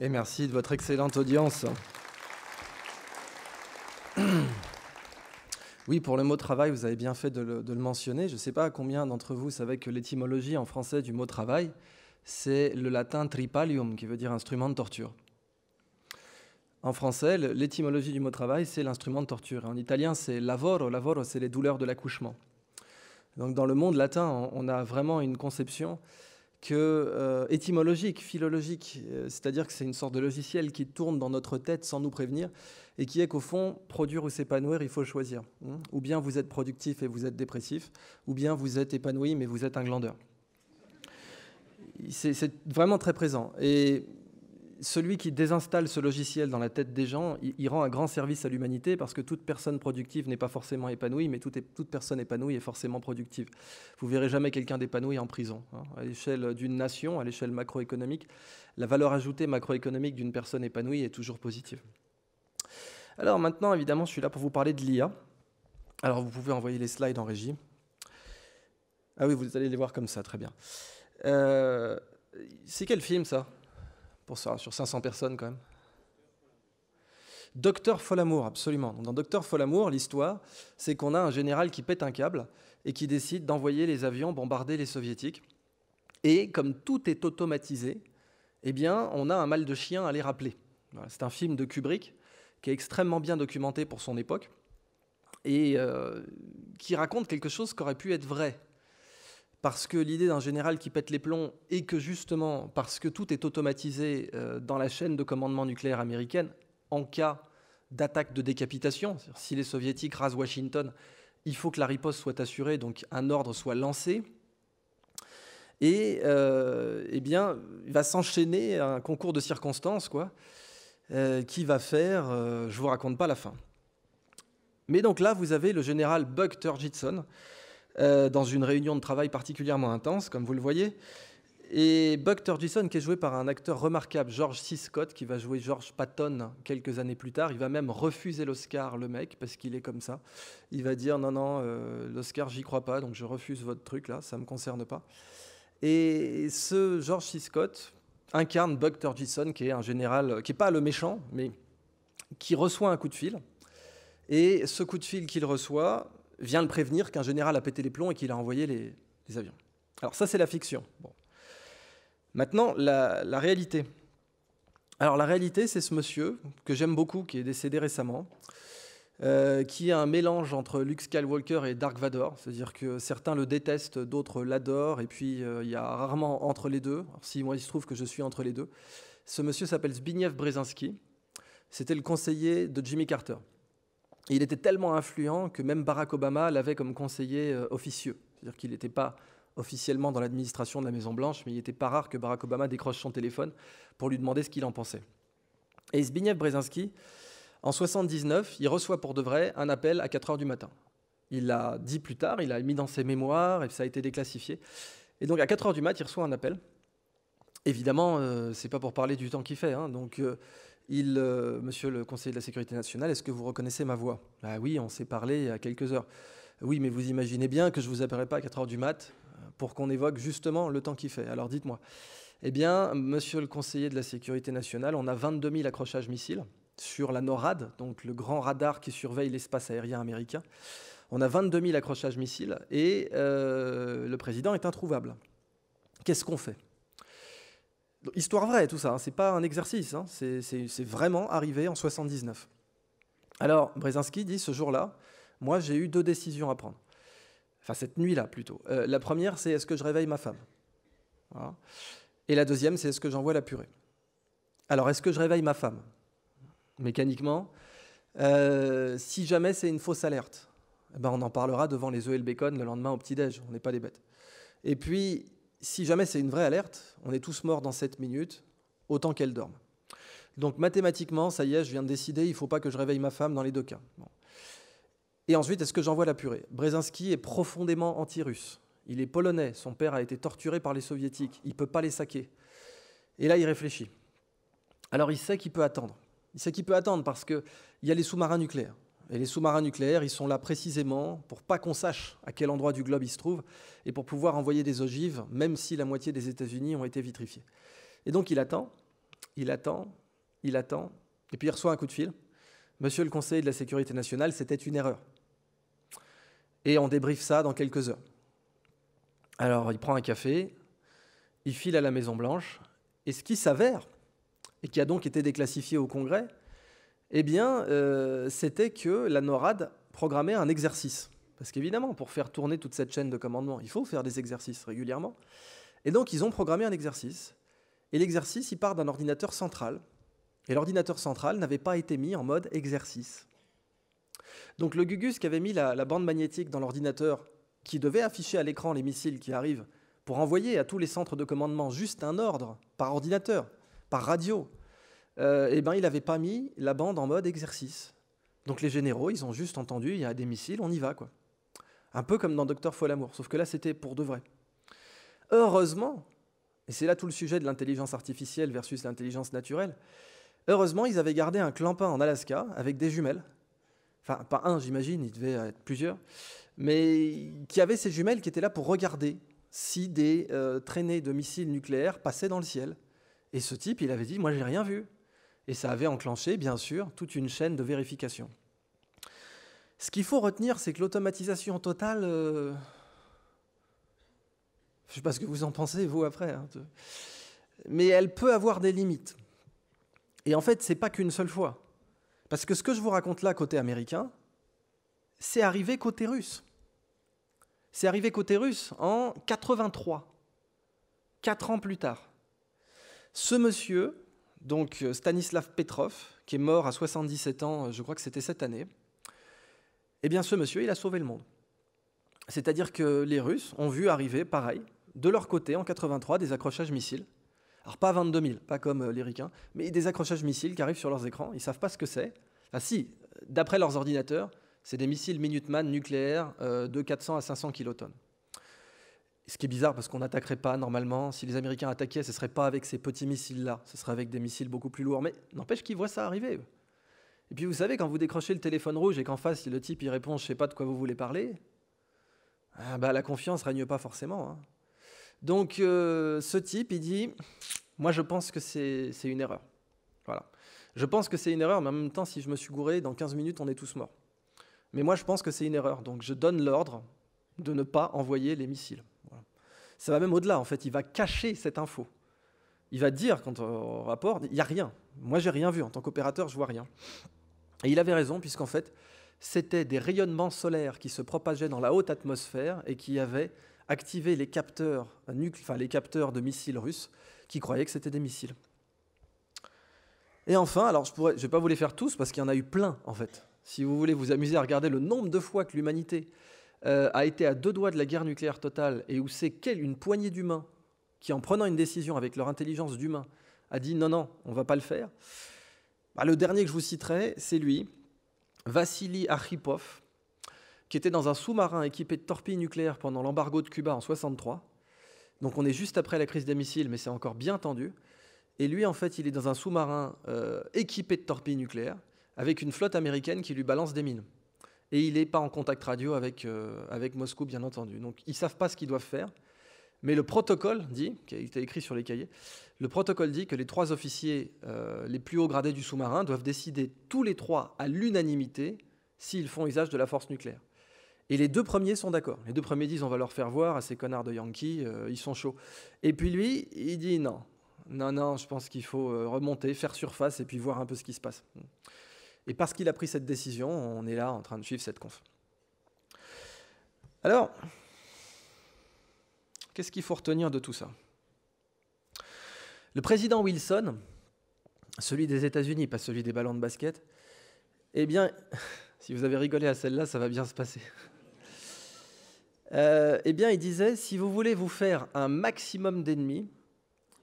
et merci de votre excellente audience. Oui, pour le mot travail, vous avez bien fait de le, mentionner. Je ne sais pas combien d'entre vous savaient que l'étymologie en français du mot travail, c'est le latin tripalium, qui veut dire instrument de torture. En français, l'étymologie du mot travail, c'est l'instrument de torture. En italien, c'est lavoro. Lavoro, c'est les douleurs de l'accouchement. Donc dans le monde latin, on a vraiment une conception que euh, étymologique, philologique, euh, c'est-à-dire que c'est une sorte de logiciel qui tourne dans notre tête sans nous prévenir et qui est qu'au fond, produire ou s'épanouir, il faut choisir. Hein. Ou bien vous êtes productif et vous êtes dépressif, ou bien vous êtes épanoui mais vous êtes un glandeur. C'est vraiment très présent. Et celui qui désinstalle ce logiciel dans la tête des gens, il, rend un grand service à l'humanité parce que toute personne productive n'est pas forcément épanouie, mais toute, personne épanouie est forcément productive. Vous verrez jamais quelqu'un d'épanoui en prison. Hein. À l'échelle d'une nation, à l'échelle macroéconomique, la valeur ajoutée macroéconomique d'une personne épanouie est toujours positive. Alors maintenant, évidemment, je suis là pour vous parler de l'IA. Alors vous pouvez envoyer les slides en régie. Ah oui, vous allez les voir comme ça, très bien. Euh, c'est quel film ça pour ça, sur 500 personnes quand même. Docteur Folamour, absolument. Dans Docteur Folamour, l'histoire, c'est qu'on a un général qui pète un câble et qui décide d'envoyer les avions bombarder les soviétiques. Et comme tout est automatisé, eh bien, on a un mal de chien à les rappeler. c'est un film de Kubrick qui est extrêmement bien documenté pour son époque et euh, qui raconte quelque chose qui aurait pu être vrai parce que l'idée d'un général qui pète les plombs et que justement, parce que tout est automatisé euh, dans la chaîne de commandement nucléaire américaine, en cas d'attaque de décapitation, si les soviétiques rasent Washington, il faut que la riposte soit assurée, donc un ordre soit lancé. Et euh, eh bien, il va s'enchaîner un concours de circonstances, quoi, euh, qui va faire, je je vous raconte pas la fin. Mais donc là, vous avez le général Buck Turgidson, euh, dans une réunion de travail particulièrement intense, comme vous le voyez. Et Buck Turgison, qui est joué par un acteur remarquable, George C. Scott, qui va jouer George Patton quelques années plus tard, il va même refuser l'Oscar, le mec, parce qu'il est comme ça. Il va dire non, non, euh, l'Oscar, j'y crois pas, donc je refuse votre truc là, ça me concerne pas. Et ce George C. Scott incarne Buck Turgison, qui est un général, qui est pas le méchant, mais qui reçoit un coup de fil. Et ce coup de fil qu'il reçoit, vient le prévenir qu'un général a pété les plombs et qu'il a envoyé les, avions. Alors ça, c'est la fiction. Bon. Maintenant, la, réalité. Alors la réalité, c'est ce monsieur que j'aime beaucoup, qui est décédé récemment, euh, qui est un mélange entre Luke Skywalker et Dark Vador. C'est-à-dire que certains le détestent, d'autres l'adorent, et puis euh, il y a rarement entre les deux. Alors, si moi, il se trouve que je suis entre les deux. Ce monsieur s'appelle Zbigniew Brzezinski. C'était le conseiller de Jimmy Carter il était tellement influent que même Barack Obama l'avait comme conseiller euh, officieux. C'est-à-dire qu'il n'était pas officiellement dans l'administration de la Maison-Blanche, mais il n'était pas rare que Barack Obama décroche son téléphone pour lui demander ce qu'il en pensait. Et Zbigniew Brzezinski, en 79, il reçoit pour de vrai un appel à 4 h du matin. Il l'a dit plus tard, il l'a mis dans ses mémoires et ça a été déclassifié. Et donc à 4 h du matin, il reçoit un appel. Évidemment, euh, ce n'est pas pour parler du temps qu'il fait. Hein. donc euh, il, euh, Monsieur le conseiller de la sécurité nationale, est-ce que vous reconnaissez ma voix Ah oui, on s'est parlé il y a quelques heures. Oui, mais vous imaginez bien que je ne vous appellerai pas à 4 heures du mat euh, pour qu'on évoque justement le temps qu'il fait. Alors dites-moi. Eh bien, monsieur le conseiller de la sécurité nationale, on a 22 000 accrochages missiles sur la NORAD, donc le grand radar qui surveille l'espace aérien américain. On a 22 000 accrochages missiles et euh, le président est introuvable. Qu'est-ce qu'on fait Histoire vraie, tout ça, hein, c'est pas un exercice, hein, c'est vraiment arrivé en 79. Alors, Brzezinski dit ce jour-là, moi j'ai eu deux décisions à prendre. Enfin, cette nuit-là plutôt. Euh, la première, c'est est-ce que je réveille ma femme Et la deuxième, c'est est-ce que j'envoie la purée Alors, est-ce que je réveille ma femme Mécaniquement, euh, si jamais c'est une fausse alerte, eh ben on en parlera devant les œufs et le bacon le lendemain au petit-déj, on n'est pas des bêtes. Et puis, si jamais c'est une vraie alerte, on est tous morts dans 7 minutes, autant qu'elle dorme. Donc mathématiquement, ça y est, je viens de décider, il ne faut pas que je réveille ma femme dans les deux cas. Et ensuite, est-ce que j'envoie la purée Brzezinski est profondément anti-russe. Il est polonais, son père a été torturé par les soviétiques, il ne peut pas les saquer. Et là, il réfléchit. Alors il sait qu'il peut attendre. Il sait qu'il peut attendre parce qu'il y a les sous-marins nucléaires. Et les sous-marins nucléaires, ils sont là précisément pour pas qu'on sache à quel endroit du globe ils se trouvent et pour pouvoir envoyer des ogives, même si la moitié des États-Unis ont été vitrifiés. Et donc il attend, il attend, il attend, et puis il reçoit un coup de fil. Monsieur le Conseil de la sécurité nationale, c'était une erreur. Et on débriefe ça dans quelques heures. Alors il prend un café, il file à la Maison Blanche, et ce qui s'avère, et qui a donc été déclassifié au Congrès, eh bien, euh, c'était que la NORAD programmait un exercice. Parce qu'évidemment, pour faire tourner toute cette chaîne de commandement, il faut faire des exercices régulièrement. Et donc, ils ont programmé un exercice. Et l'exercice, il part d'un ordinateur central. Et l'ordinateur central n'avait pas été mis en mode exercice. Donc, le Gugus qui avait mis la bande magnétique dans l'ordinateur, qui devait afficher à l'écran les missiles qui arrivent, pour envoyer à tous les centres de commandement juste un ordre, par ordinateur, par radio, euh, eh ben, il n'avait pas mis la bande en mode exercice. Donc les généraux, ils ont juste entendu, il y a des missiles, on y va. quoi. Un peu comme dans Docteur Follamour », sauf que là, c'était pour de vrai. Heureusement, et c'est là tout le sujet de l'intelligence artificielle versus l'intelligence naturelle, heureusement, ils avaient gardé un clampin en Alaska avec des jumelles. Enfin, pas un, j'imagine, il devait être plusieurs, mais qui avait ces jumelles qui étaient là pour regarder si des euh, traînées de missiles nucléaires passaient dans le ciel. Et ce type, il avait dit, moi, j'ai rien vu et ça avait enclenché, bien sûr, toute une chaîne de vérification. Ce qu'il faut retenir, c'est que l'automatisation totale, euh, je ne sais pas ce que vous en pensez, vous, après, hein, mais elle peut avoir des limites. Et en fait, ce n'est pas qu'une seule fois. Parce que ce que je vous raconte là, côté américain, c'est arrivé côté russe. C'est arrivé côté russe en 83, quatre ans plus tard. Ce monsieur, donc euh, Stanislav Petrov, qui est mort à 77 ans, euh, je crois que c'était cette année, eh bien ce monsieur, il a sauvé le monde. C'est-à-dire que les Russes ont vu arriver, pareil, de leur côté, en 83, des accrochages missiles. Alors pas 22 000, pas comme euh, les Ricains, mais des accrochages missiles qui arrivent sur leurs écrans, ils ne savent pas ce que c'est. si, d'après leurs ordinateurs, c'est des missiles Minuteman nucléaires de 400 à 500 kilotonnes. Ce qui est bizarre parce qu'on n'attaquerait pas normalement. Si les Américains attaquaient, ce ne serait pas avec ces petits missiles-là, ce serait avec des missiles beaucoup plus lourds. Mais n'empêche qu'ils voient ça arriver. Et puis vous savez, quand vous décrochez le téléphone rouge et qu'en face, le type il répond Je sais pas de quoi vous voulez parler, ah bah, la confiance règne pas forcément. Hein. Donc euh, ce type, il dit Moi je pense que c'est une erreur. Voilà. Je pense que c'est une erreur, mais en même temps, si je me suis gouré, dans 15 minutes, on est tous morts. Mais moi je pense que c'est une erreur, donc je donne l'ordre de ne pas envoyer les missiles ça va même au-delà. En fait, il va cacher cette info. Il va dire, quand on rapporte, il n'y a rien. Moi, j'ai rien vu. En tant qu'opérateur, je vois rien. Et il avait raison, puisqu'en fait, c'était des rayonnements solaires qui se propageaient dans la haute atmosphère et qui avaient activé les capteurs, enfin, les capteurs de missiles russes qui croyaient que c'était des missiles. Et enfin, alors je ne je vais pas vous les faire tous parce qu'il y en a eu plein en fait. Si vous voulez vous amuser à regarder le nombre de fois que l'humanité euh, a été à deux doigts de la guerre nucléaire totale et où c'est qu'elle, une poignée d'humains qui, en prenant une décision avec leur intelligence d'humain, a dit non, non, on va pas le faire. Bah, le dernier que je vous citerai, c'est lui, Vassili Arkhipov, qui était dans un sous-marin équipé de torpilles nucléaires pendant l'embargo de Cuba en 63. Donc on est juste après la crise des missiles, mais c'est encore bien tendu. Et lui, en fait, il est dans un sous-marin euh, équipé de torpilles nucléaires, avec une flotte américaine qui lui balance des mines et il n'est pas en contact radio avec, euh, avec Moscou, bien entendu. Donc ils ne savent pas ce qu'ils doivent faire, mais le protocole dit, qui a été écrit sur les cahiers, le protocole dit que les trois officiers euh, les plus hauts gradés du sous-marin doivent décider tous les trois à l'unanimité s'ils font usage de la force nucléaire. Et les deux premiers sont d'accord. Les deux premiers disent on va leur faire voir à ces connards de Yankees, euh, ils sont chauds. Et puis lui, il dit non, non, non, je pense qu'il faut remonter, faire surface et puis voir un peu ce qui se passe. Et parce qu'il a pris cette décision, on est là en train de suivre cette conf. Alors, qu'est-ce qu'il faut retenir de tout ça Le président Wilson, celui des États-Unis, pas celui des ballons de basket, eh bien, si vous avez rigolé à celle-là, ça va bien se passer. Euh, eh bien, il disait, si vous voulez vous faire un maximum d'ennemis,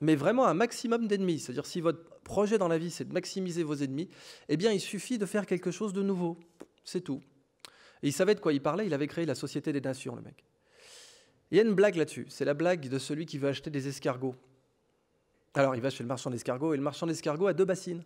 mais vraiment un maximum d'ennemis, c'est-à-dire si votre projet dans la vie, c'est de maximiser vos ennemis, eh bien, il suffit de faire quelque chose de nouveau. C'est tout. Et il savait de quoi il parlait, il avait créé la Société des Nations, le mec. Il y a une blague là-dessus, c'est la blague de celui qui veut acheter des escargots. Alors il va chez le marchand d'escargots, et le marchand d'escargots a deux bassines.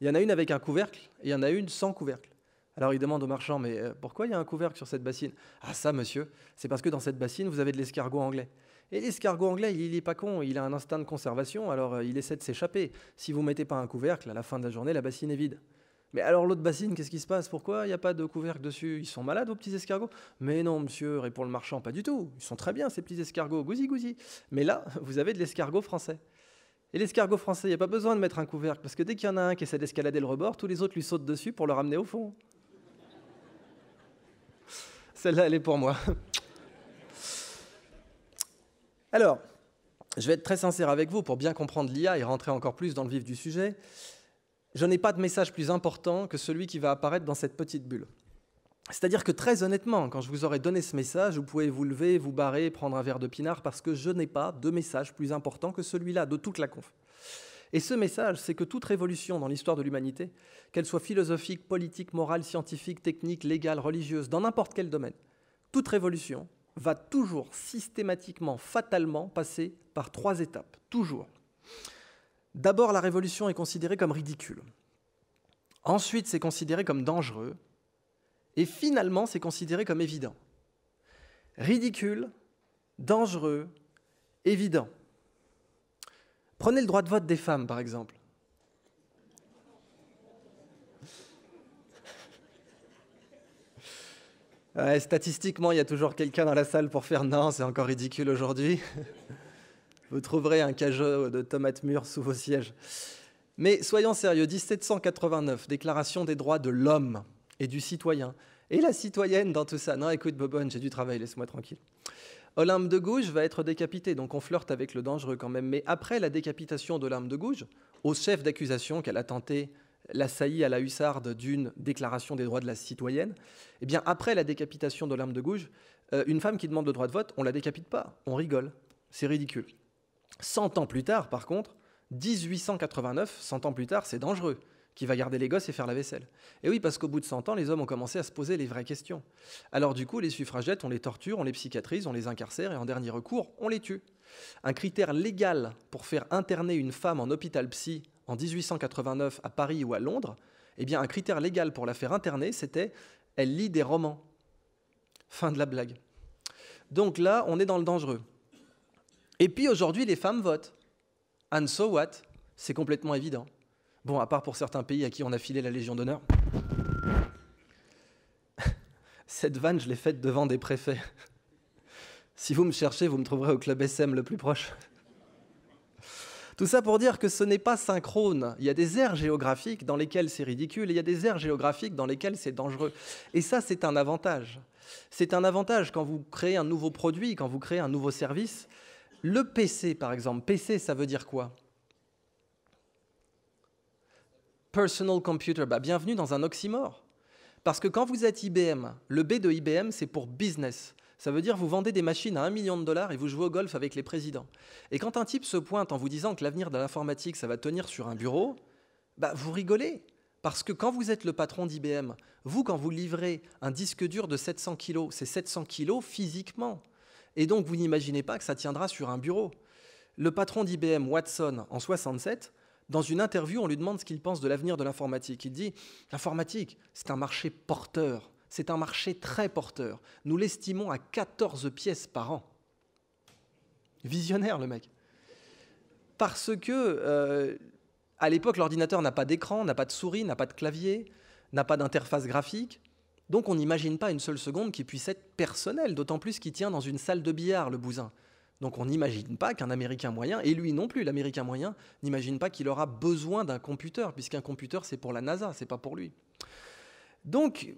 Il y en a une avec un couvercle, et il y en a une sans couvercle. Alors il demande au marchand, mais euh, pourquoi il y a un couvercle sur cette bassine Ah ça, monsieur, c'est parce que dans cette bassine, vous avez de l'escargot anglais. Et l'escargot anglais, il n'est pas con, il a un instinct de conservation, alors euh, il essaie de s'échapper. Si vous mettez pas un couvercle, à la fin de la journée, la bassine est vide. Mais alors l'autre bassine, qu'est-ce qui se passe Pourquoi il n'y a pas de couvercle dessus Ils sont malades, vos petits escargots Mais non, monsieur, répond le marchand, pas du tout. Ils sont très bien, ces petits escargots, gousi gousi. Mais là, vous avez de l'escargot français. Et l'escargot français, il n'y a pas besoin de mettre un couvercle, parce que dès qu'il y en a un qui essaie d'escalader le rebord, tous les autres lui sautent dessus pour le ramener au fond. Celle-là, elle est pour moi. Alors, je vais être très sincère avec vous pour bien comprendre l'IA et rentrer encore plus dans le vif du sujet. Je n'ai pas de message plus important que celui qui va apparaître dans cette petite bulle. C'est-à-dire que très honnêtement, quand je vous aurai donné ce message, vous pouvez vous lever, vous barrer, prendre un verre de pinard, parce que je n'ai pas de message plus important que celui-là, de toute la conf. Et ce message, c'est que toute révolution dans l'histoire de l'humanité, qu'elle soit philosophique, politique, morale, scientifique, technique, légale, religieuse, dans n'importe quel domaine, toute révolution, va toujours systématiquement, fatalement passer par trois étapes. Toujours. D'abord, la révolution est considérée comme ridicule. Ensuite, c'est considéré comme dangereux. Et finalement, c'est considéré comme évident. Ridicule, dangereux, évident. Prenez le droit de vote des femmes, par exemple. statistiquement, il y a toujours quelqu'un dans la salle pour faire non, c'est encore ridicule aujourd'hui. Vous trouverez un cageot de tomates mûres sous vos sièges. Mais soyons sérieux, 1789, Déclaration des droits de l'homme et du citoyen. Et la citoyenne dans tout ça. Non, écoute, Bobonne, j'ai du travail, laisse-moi tranquille. Olympe de Gouges va être décapité, donc on flirte avec le dangereux quand même. Mais après la décapitation d'Olympe de Gouges, au chef d'accusation qu'elle a tenté la saillie à la hussarde d'une déclaration des droits de la citoyenne, eh bien après la décapitation de l'arme de gauche, euh, une femme qui demande le droit de vote, on la décapite pas, on rigole, c'est ridicule. 100 ans plus tard, par contre, 1889, 100 ans plus tard, c'est dangereux. Qui va garder les gosses et faire la vaisselle Et oui, parce qu'au bout de 100 ans, les hommes ont commencé à se poser les vraies questions. Alors du coup, les suffragettes, on les torture, on les psychiatrise, on les incarcère et en dernier recours, on les tue. Un critère légal pour faire interner une femme en hôpital psy en 1889 à Paris ou à Londres, eh bien un critère légal pour la faire interner, c'était elle lit des romans. Fin de la blague. Donc là, on est dans le dangereux. Et puis aujourd'hui, les femmes votent. And so what C'est complètement évident. Bon, à part pour certains pays à qui on a filé la Légion d'honneur. Cette vanne, je l'ai faite devant des préfets. Si vous me cherchez, vous me trouverez au club SM le plus proche. Tout ça pour dire que ce n'est pas synchrone. Il y a des aires géographiques dans lesquelles c'est ridicule et il y a des aires géographiques dans lesquelles c'est dangereux. Et ça, c'est un avantage. C'est un avantage quand vous créez un nouveau produit, quand vous créez un nouveau service. Le PC, par exemple, PC, ça veut dire quoi Personal Computer, bah, bienvenue dans un oxymore. Parce que quand vous êtes IBM, le B de IBM, c'est pour business. Ça veut dire vous vendez des machines à un million de dollars et vous jouez au golf avec les présidents. Et quand un type se pointe en vous disant que l'avenir de l'informatique, ça va tenir sur un bureau, bah vous rigolez. Parce que quand vous êtes le patron d'IBM, vous, quand vous livrez un disque dur de 700 kg, c'est 700 kg physiquement. Et donc, vous n'imaginez pas que ça tiendra sur un bureau. Le patron d'IBM, Watson, en 67, dans une interview, on lui demande ce qu'il pense de l'avenir de l'informatique. Il dit L'informatique, c'est un marché porteur c'est un marché très porteur. Nous l'estimons à 14 pièces par an. Visionnaire le mec. Parce que euh, à l'époque, l'ordinateur n'a pas d'écran, n'a pas de souris, n'a pas de clavier, n'a pas d'interface graphique. Donc on n'imagine pas une seule seconde qui puisse être personnel, d'autant plus qu'il tient dans une salle de billard, le bousin. Donc on n'imagine pas qu'un Américain moyen, et lui non plus, l'Américain moyen, n'imagine pas qu'il aura besoin d'un computer, puisqu'un computer c'est pour la NASA, c'est pas pour lui. Donc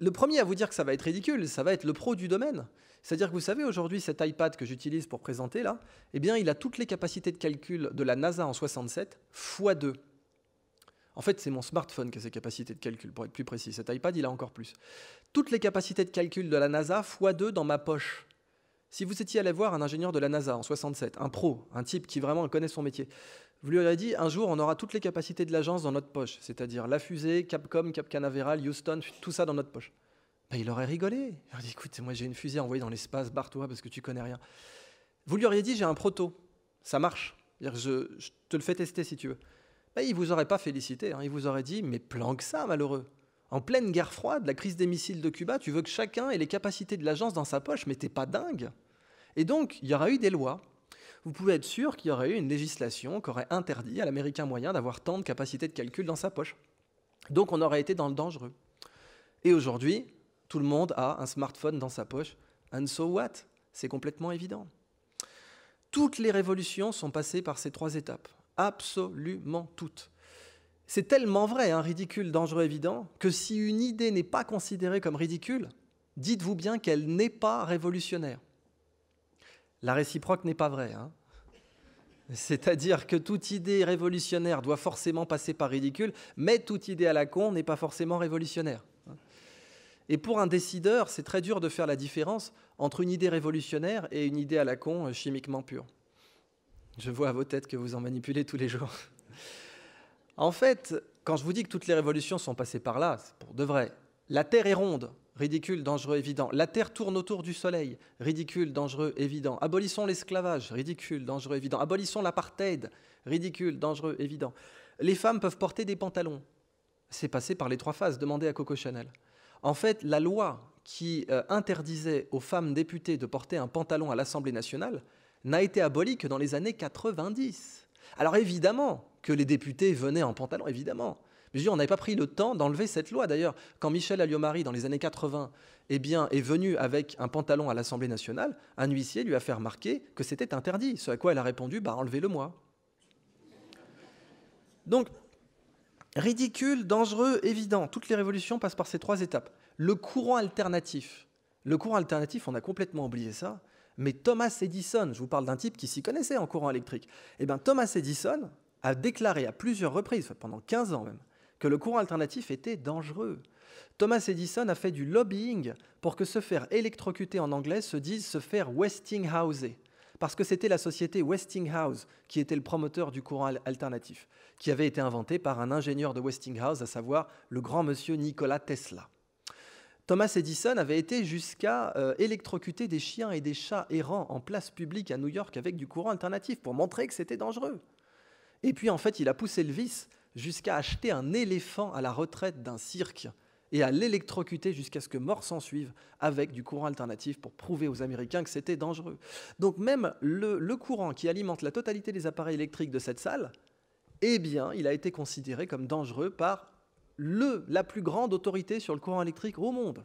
le premier à vous dire que ça va être ridicule, ça va être le pro du domaine. C'est-à-dire que vous savez, aujourd'hui, cet iPad que j'utilise pour présenter là, eh bien, il a toutes les capacités de calcul de la NASA en 67 fois 2. En fait, c'est mon smartphone qui a ses capacités de calcul, pour être plus précis. Cet iPad, il a encore plus. Toutes les capacités de calcul de la NASA fois 2 dans ma poche. Si vous étiez allé voir un ingénieur de la NASA en 67, un pro, un type qui vraiment connaît son métier, vous lui auriez dit, un jour, on aura toutes les capacités de l'agence dans notre poche, c'est-à-dire la fusée, Capcom, Cap Canaveral, Houston, tout ça dans notre poche. Ben, il aurait rigolé. Il aurait dit, écoute, moi j'ai une fusée envoyée dans l'espace, barre-toi parce que tu connais rien. Vous lui auriez dit, j'ai un proto, ça marche. Je, te le fais tester si tu veux. Ben, il vous aurait pas félicité, hein. il vous aurait dit, mais planque ça, malheureux. En pleine guerre froide, la crise des missiles de Cuba, tu veux que chacun ait les capacités de l'agence dans sa poche, mais t'es pas dingue. Et donc, il y aura eu des lois, vous pouvez être sûr qu'il y aurait eu une législation qui aurait interdit à l'Américain moyen d'avoir tant de capacités de calcul dans sa poche. Donc on aurait été dans le dangereux. Et aujourd'hui, tout le monde a un smartphone dans sa poche. And so what C'est complètement évident. Toutes les révolutions sont passées par ces trois étapes. Absolument toutes. C'est tellement vrai, un hein, ridicule, dangereux, évident, que si une idée n'est pas considérée comme ridicule, dites-vous bien qu'elle n'est pas révolutionnaire. La réciproque n'est pas vraie. Hein. c'est-à-dire que toute idée révolutionnaire doit forcément passer par ridicule, mais toute idée à la con n'est pas forcément révolutionnaire. Hein. Et pour un décideur, c'est très dur de faire la différence entre une idée révolutionnaire et une idée à la con euh, chimiquement pure. Je vois à vos têtes que vous en manipulez tous les jours. En fait, quand je vous dis que toutes les révolutions sont passées par là, c'est pour de vrai. La Terre est ronde, Ridicule, dangereux, évident. La Terre tourne autour du Soleil. Ridicule, dangereux, évident. Abolissons l'esclavage. Ridicule, dangereux, évident. Abolissons l'apartheid. Ridicule, dangereux, évident. Les femmes peuvent porter des pantalons. C'est passé par les trois phases. Demandez à Coco Chanel. En fait, la loi qui euh, interdisait aux femmes députées de porter un pantalon à l'Assemblée nationale n'a été abolie que dans les années 90. Alors évidemment que les députés venaient en pantalon, évidemment. Mais on n'avait pas pris le temps d'enlever cette loi. D'ailleurs, quand Michel Alliomari, dans les années 80, eh bien, est venu avec un pantalon à l'Assemblée nationale, un huissier lui a fait remarquer que c'était interdit. Ce à quoi elle a répondu, bah, enlevez-le moi. Donc, ridicule, dangereux, évident. Toutes les révolutions passent par ces trois étapes. Le courant alternatif. Le courant alternatif, on a complètement oublié ça. Mais Thomas Edison, je vous parle d'un type qui s'y connaissait en courant électrique. Eh bien, Thomas Edison a déclaré à plusieurs reprises, pendant 15 ans même, que le courant alternatif était dangereux. Thomas Edison a fait du lobbying pour que se faire électrocuter en anglais se dise se faire Westinghouse, parce que c'était la société Westinghouse qui était le promoteur du courant alternatif, qui avait été inventé par un ingénieur de Westinghouse, à savoir le grand monsieur Nikola Tesla. Thomas Edison avait été jusqu'à euh, électrocuter des chiens et des chats errants en place publique à New York avec du courant alternatif pour montrer que c'était dangereux. Et puis en fait, il a poussé le vice jusqu'à acheter un éléphant à la retraite d'un cirque et à l'électrocuter jusqu'à ce que mort s'en suive avec du courant alternatif pour prouver aux Américains que c'était dangereux. Donc même le, le, courant qui alimente la totalité des appareils électriques de cette salle, eh bien, il a été considéré comme dangereux par le, la plus grande autorité sur le courant électrique au monde.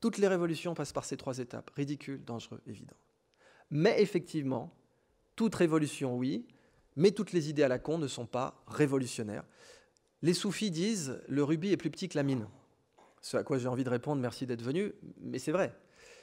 Toutes les révolutions passent par ces trois étapes. Ridicule, dangereux, évident. Mais effectivement, toute révolution, oui, mais toutes les idées à la con ne sont pas révolutionnaires. Les soufis disent le rubis est plus petit que la mine. Ce à quoi j'ai envie de répondre, merci d'être venu, mais c'est vrai.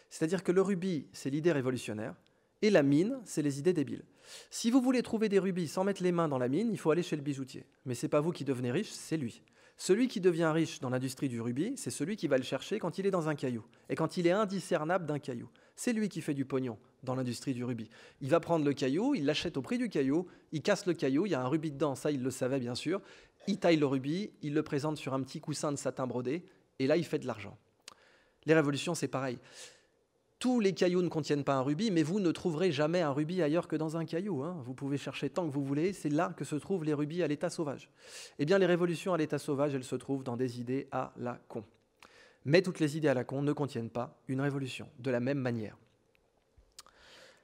C'est-à-dire que le rubis, c'est l'idée révolutionnaire, et la mine, c'est les idées débiles. Si vous voulez trouver des rubis sans mettre les mains dans la mine, il faut aller chez le bijoutier. Mais ce n'est pas vous qui devenez riche, c'est lui. Celui qui devient riche dans l'industrie du rubis, c'est celui qui va le chercher quand il est dans un caillou, et quand il est indiscernable d'un caillou. C'est lui qui fait du pognon, dans l'industrie du rubis. Il va prendre le caillou, il l'achète au prix du caillou, il casse le caillou, il y a un rubis dedans, ça il le savait bien sûr, il taille le rubis, il le présente sur un petit coussin de satin brodé, et là il fait de l'argent. Les révolutions, c'est pareil. Tous les cailloux ne contiennent pas un rubis, mais vous ne trouverez jamais un rubis ailleurs que dans un caillou. Hein. Vous pouvez chercher tant que vous voulez, c'est là que se trouvent les rubis à l'état sauvage. Eh bien, les révolutions à l'état sauvage, elles se trouvent dans des idées à la con. Mais toutes les idées à la con ne contiennent pas une révolution, de la même manière.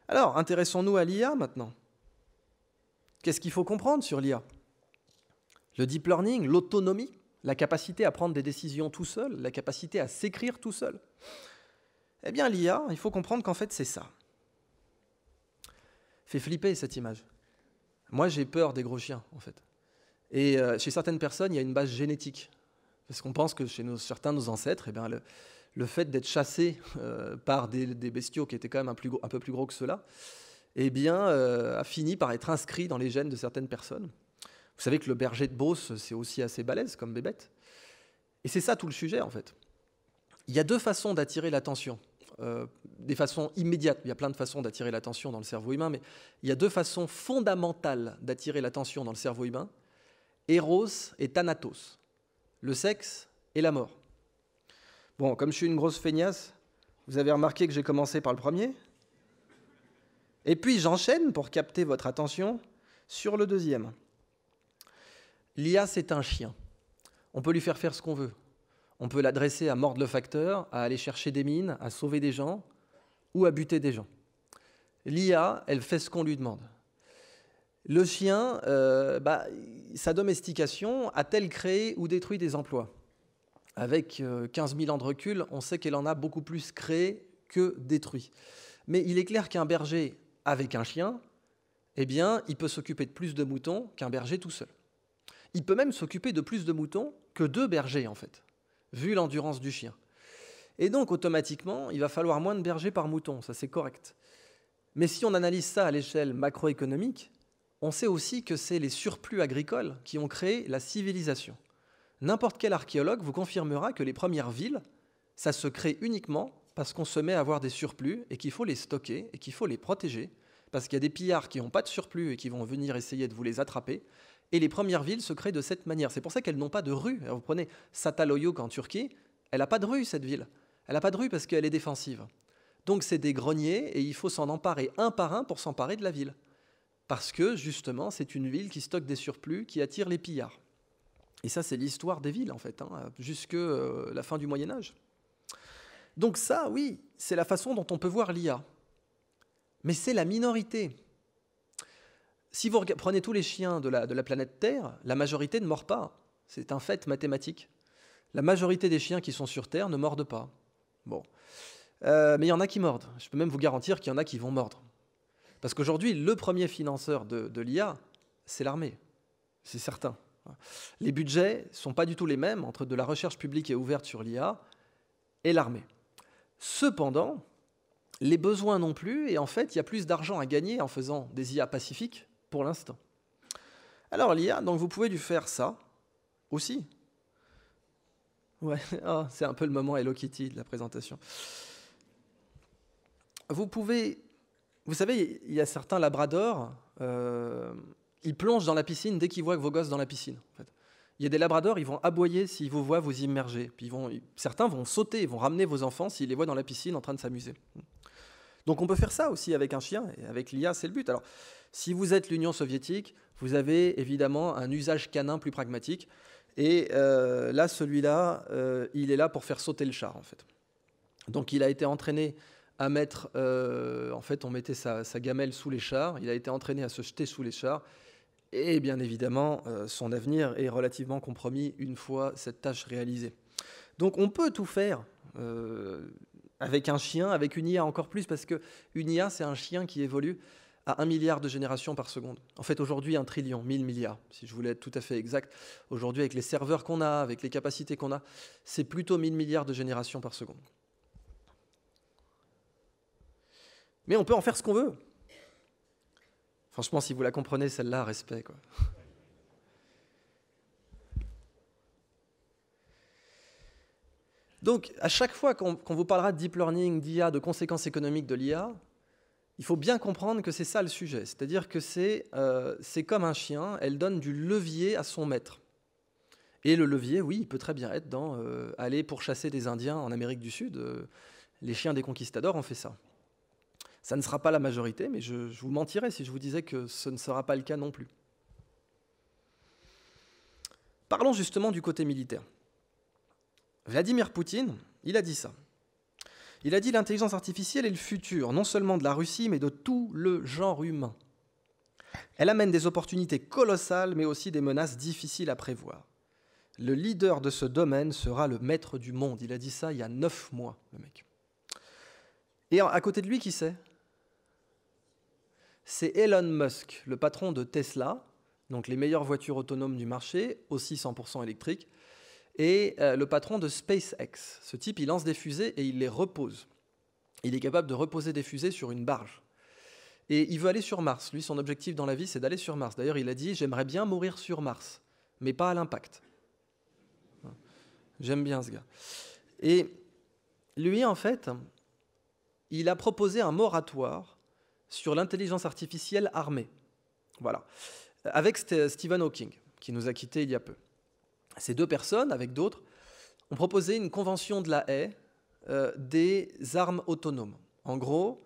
Alors, intéressons-nous à l'IA maintenant. Qu'est-ce qu'il faut comprendre sur l'IA Le deep learning, l'autonomie, la capacité à prendre des décisions tout seul, la capacité à s'écrire tout seul. Eh bien, l'IA, il faut comprendre qu'en fait, c'est ça. Fait flipper cette image. Moi, j'ai peur des gros chiens, en fait. Et euh, chez certaines personnes, il y a une base génétique. Parce qu'on pense que chez certains de nos ancêtres, eh bien, le, le fait d'être chassé euh, par des, bestiaux qui étaient quand même un, peu plus gros que cela, eh bien, euh, a fini par être inscrit dans les gènes de certaines personnes. Vous savez que le berger de Beauce, c'est aussi assez balèze comme bébête. Et c'est ça tout le sujet, en fait. Il y a deux façons d'attirer l'attention. Euh, des façons immédiates, il y a plein de façons d'attirer l'attention dans le cerveau humain, mais il y a deux façons fondamentales d'attirer l'attention dans le cerveau humain, Eros et Thanatos, le sexe et la mort. Bon, comme je suis une grosse feignasse, vous avez remarqué que j'ai commencé par le premier Et puis j'enchaîne pour capter votre attention sur le deuxième. L'IA, c'est un chien. On peut lui faire faire ce qu'on veut. On peut l'adresser à mordre le facteur, à aller chercher des mines, à sauver des gens ou à buter des gens. L'IA, elle fait ce qu'on lui demande. Le chien, euh, bah, sa domestication a-t-elle créé ou détruit des emplois avec 15 euh, 000 ans de recul, on sait qu'elle en a beaucoup plus créé que détruit. Mais il est clair qu'un berger avec un chien, eh bien, il peut s'occuper de plus de moutons qu'un berger tout seul. Il peut même s'occuper de plus de moutons que deux bergers, en fait, vu l'endurance du chien. Et donc, automatiquement, il va falloir moins de bergers par mouton, ça c'est correct. Mais si on analyse ça à l'échelle macroéconomique, on sait aussi que c'est les surplus agricoles qui ont créé la civilisation. N'importe quel archéologue vous confirmera que les premières villes, ça se crée uniquement parce qu'on se met à avoir des surplus et qu'il faut les stocker et qu'il faut les protéger, parce qu'il y a des pillards qui n'ont pas de surplus et qui vont venir essayer de vous les attraper. Et les premières villes se créent de cette manière. C'est pour ça qu'elles n'ont pas de rue. vous prenez Sataloyuk en Turquie, elle n'a pas de rue cette ville. Elle n'a pas de rue parce qu'elle est défensive. Donc c'est des greniers et il faut s'en emparer un par un pour s'emparer de la ville. Parce que justement, c'est une ville qui stocke des surplus, qui attire les pillards. Et ça, c'est l'histoire des villes, en fait, hein, jusque euh, la fin du Moyen Âge. Donc ça, oui, c'est la façon dont on peut voir l'IA. Mais c'est la minorité. Si vous prenez tous les chiens de la, planète Terre, la majorité ne mord pas. C'est un fait mathématique. La majorité des chiens qui sont sur Terre ne mordent pas. Bon. Euh, mais il y en a qui mordent. Je peux même vous garantir qu'il y en a qui vont mordre. Parce qu'aujourd'hui, le premier financeur de l'IA, c'est l'armée. C'est certain. Les budgets sont pas du tout les mêmes entre de la recherche publique et ouverte sur l'IA et l'armée. Cependant, les besoins non plus, et en fait, il y a plus d'argent à gagner en faisant des IA pacifiques pour l'instant. Alors l'IA, donc vous pouvez lui faire ça aussi. Ouais, ah, c'est un peu le moment Hello Kitty de la présentation. Vous pouvez, vous savez, il y a certains labradors euh, ils plongent dans la piscine dès qu'ils voient que vos gosses dans la piscine. En Il y a des labradors, ils vont aboyer s'ils vous voient vous immerger. Puis ils vont, certains vont sauter, ils vont ramener vos enfants s'ils les voient dans la piscine en train de s'amuser. Donc on peut faire ça aussi avec un chien, avec l'IA, c'est le but. Alors, si vous êtes l'Union soviétique, vous avez évidemment un usage canin plus pragmatique. Et euh, là, celui-là, euh, il est là pour faire sauter le char, en fait. Donc il a été entraîné à mettre, euh, en fait, on mettait sa, sa gamelle sous les chars, il a été entraîné à se jeter sous les chars, et bien évidemment, euh, son avenir est relativement compromis une fois cette tâche réalisée. Donc on peut tout faire euh, avec un chien, avec une IA encore plus, parce que une IA, c'est un chien qui évolue à un milliard de générations par seconde. En fait, aujourd'hui, un trillion, 1000 milliards, si je voulais être tout à fait exact. Aujourd'hui, avec les serveurs qu'on a, avec les capacités qu'on a, c'est plutôt 1000 milliards de générations par seconde. Mais on peut en faire ce qu'on veut. Franchement, si vous la comprenez, celle-là, respect. Donc, à chaque fois qu'on vous parlera de deep learning, d'IA, de conséquences économiques de l'IA, il faut bien comprendre que c'est ça le sujet. C'est-à-dire que euh, c'est comme un chien, elle donne du levier à son maître. Et le levier, oui, il peut très bien être dans euh, aller pour chasser des Indiens en Amérique du Sud. Euh, les chiens des conquistadors ont fait ça. Ça ne sera pas la majorité, mais je, vous mentirais si je vous disais que ce ne sera pas le cas non plus. Parlons justement du côté militaire. Vladimir Poutine, il a dit ça. Il a dit l'intelligence artificielle est le futur, non seulement de la Russie, mais de tout le genre humain. Elle amène des opportunités colossales, mais aussi des menaces difficiles à prévoir. Le leader de ce domaine sera le maître du monde. Il a dit ça il y a neuf mois, le mec. Et à côté de lui, qui sait c'est Elon Musk, le patron de Tesla, donc les meilleures voitures autonomes du marché, aussi 100% électriques, et euh, le patron de SpaceX. Ce type, il lance des fusées et il les repose. Il est capable de reposer des fusées sur une barge. Et il veut aller sur Mars. Lui, son objectif dans la vie, c'est d'aller sur Mars. D'ailleurs, il a dit, j'aimerais bien mourir sur Mars, mais pas à l'impact. J'aime bien ce gars. Et lui, en fait, il a proposé un moratoire sur l'intelligence artificielle armée. Voilà. Avec Stephen Hawking, qui nous a quittés il y a peu. Ces deux personnes, avec d'autres, ont proposé une convention de la haie euh, des armes autonomes. En gros,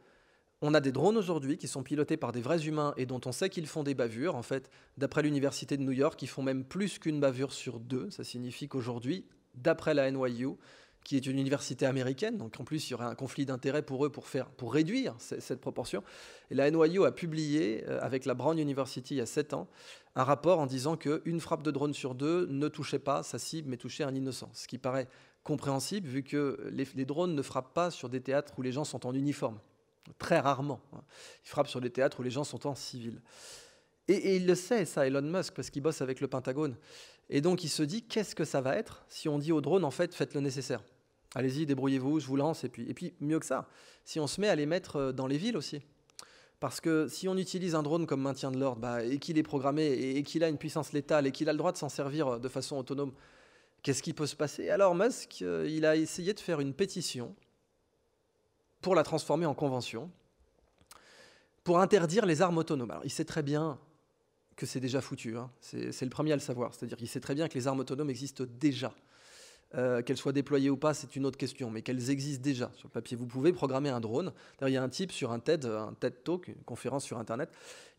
on a des drones aujourd'hui qui sont pilotés par des vrais humains et dont on sait qu'ils font des bavures. En fait, d'après l'Université de New York, ils font même plus qu'une bavure sur deux. Ça signifie qu'aujourd'hui, d'après la NYU, qui est une université américaine, donc en plus il y aurait un conflit d'intérêts pour eux pour, faire, pour réduire cette proportion. Et la NYU a publié euh, avec la Brown University il y a 7 ans un rapport en disant qu'une frappe de drone sur deux ne touchait pas sa cible mais touchait un innocent, ce qui paraît compréhensible vu que les, drones ne frappent pas sur des théâtres où les gens sont en uniforme, très rarement. Hein. Ils frappent sur des théâtres où les gens sont en civil. et il le sait ça, Elon Musk, parce qu'il bosse avec le Pentagone. Et donc il se dit, qu'est-ce que ça va être si on dit au drone, en fait, faites le nécessaire Allez-y, débrouillez-vous, je vous lance. Et puis, et puis, mieux que ça, si on se met à les mettre euh, dans les villes aussi. Parce que si on utilise un drone comme maintien de l'ordre, bah, et qu'il est programmé, et, et qu'il a une puissance létale, et qu'il a le droit de s'en servir euh, de façon autonome, qu'est-ce qui peut se passer Alors Musk, euh, il a essayé de faire une pétition pour la transformer en convention, pour interdire les armes autonomes. Alors il sait très bien que c'est déjà foutu. Hein. C'est le premier à le savoir. C'est-à-dire qu'il sait très bien que les armes autonomes existent déjà. Euh, qu'elles soient déployées ou pas, c'est une autre question, mais qu'elles existent déjà. Sur le papier, vous pouvez programmer un drone. Il y a un type sur un TED, Talk, une conférence sur Internet.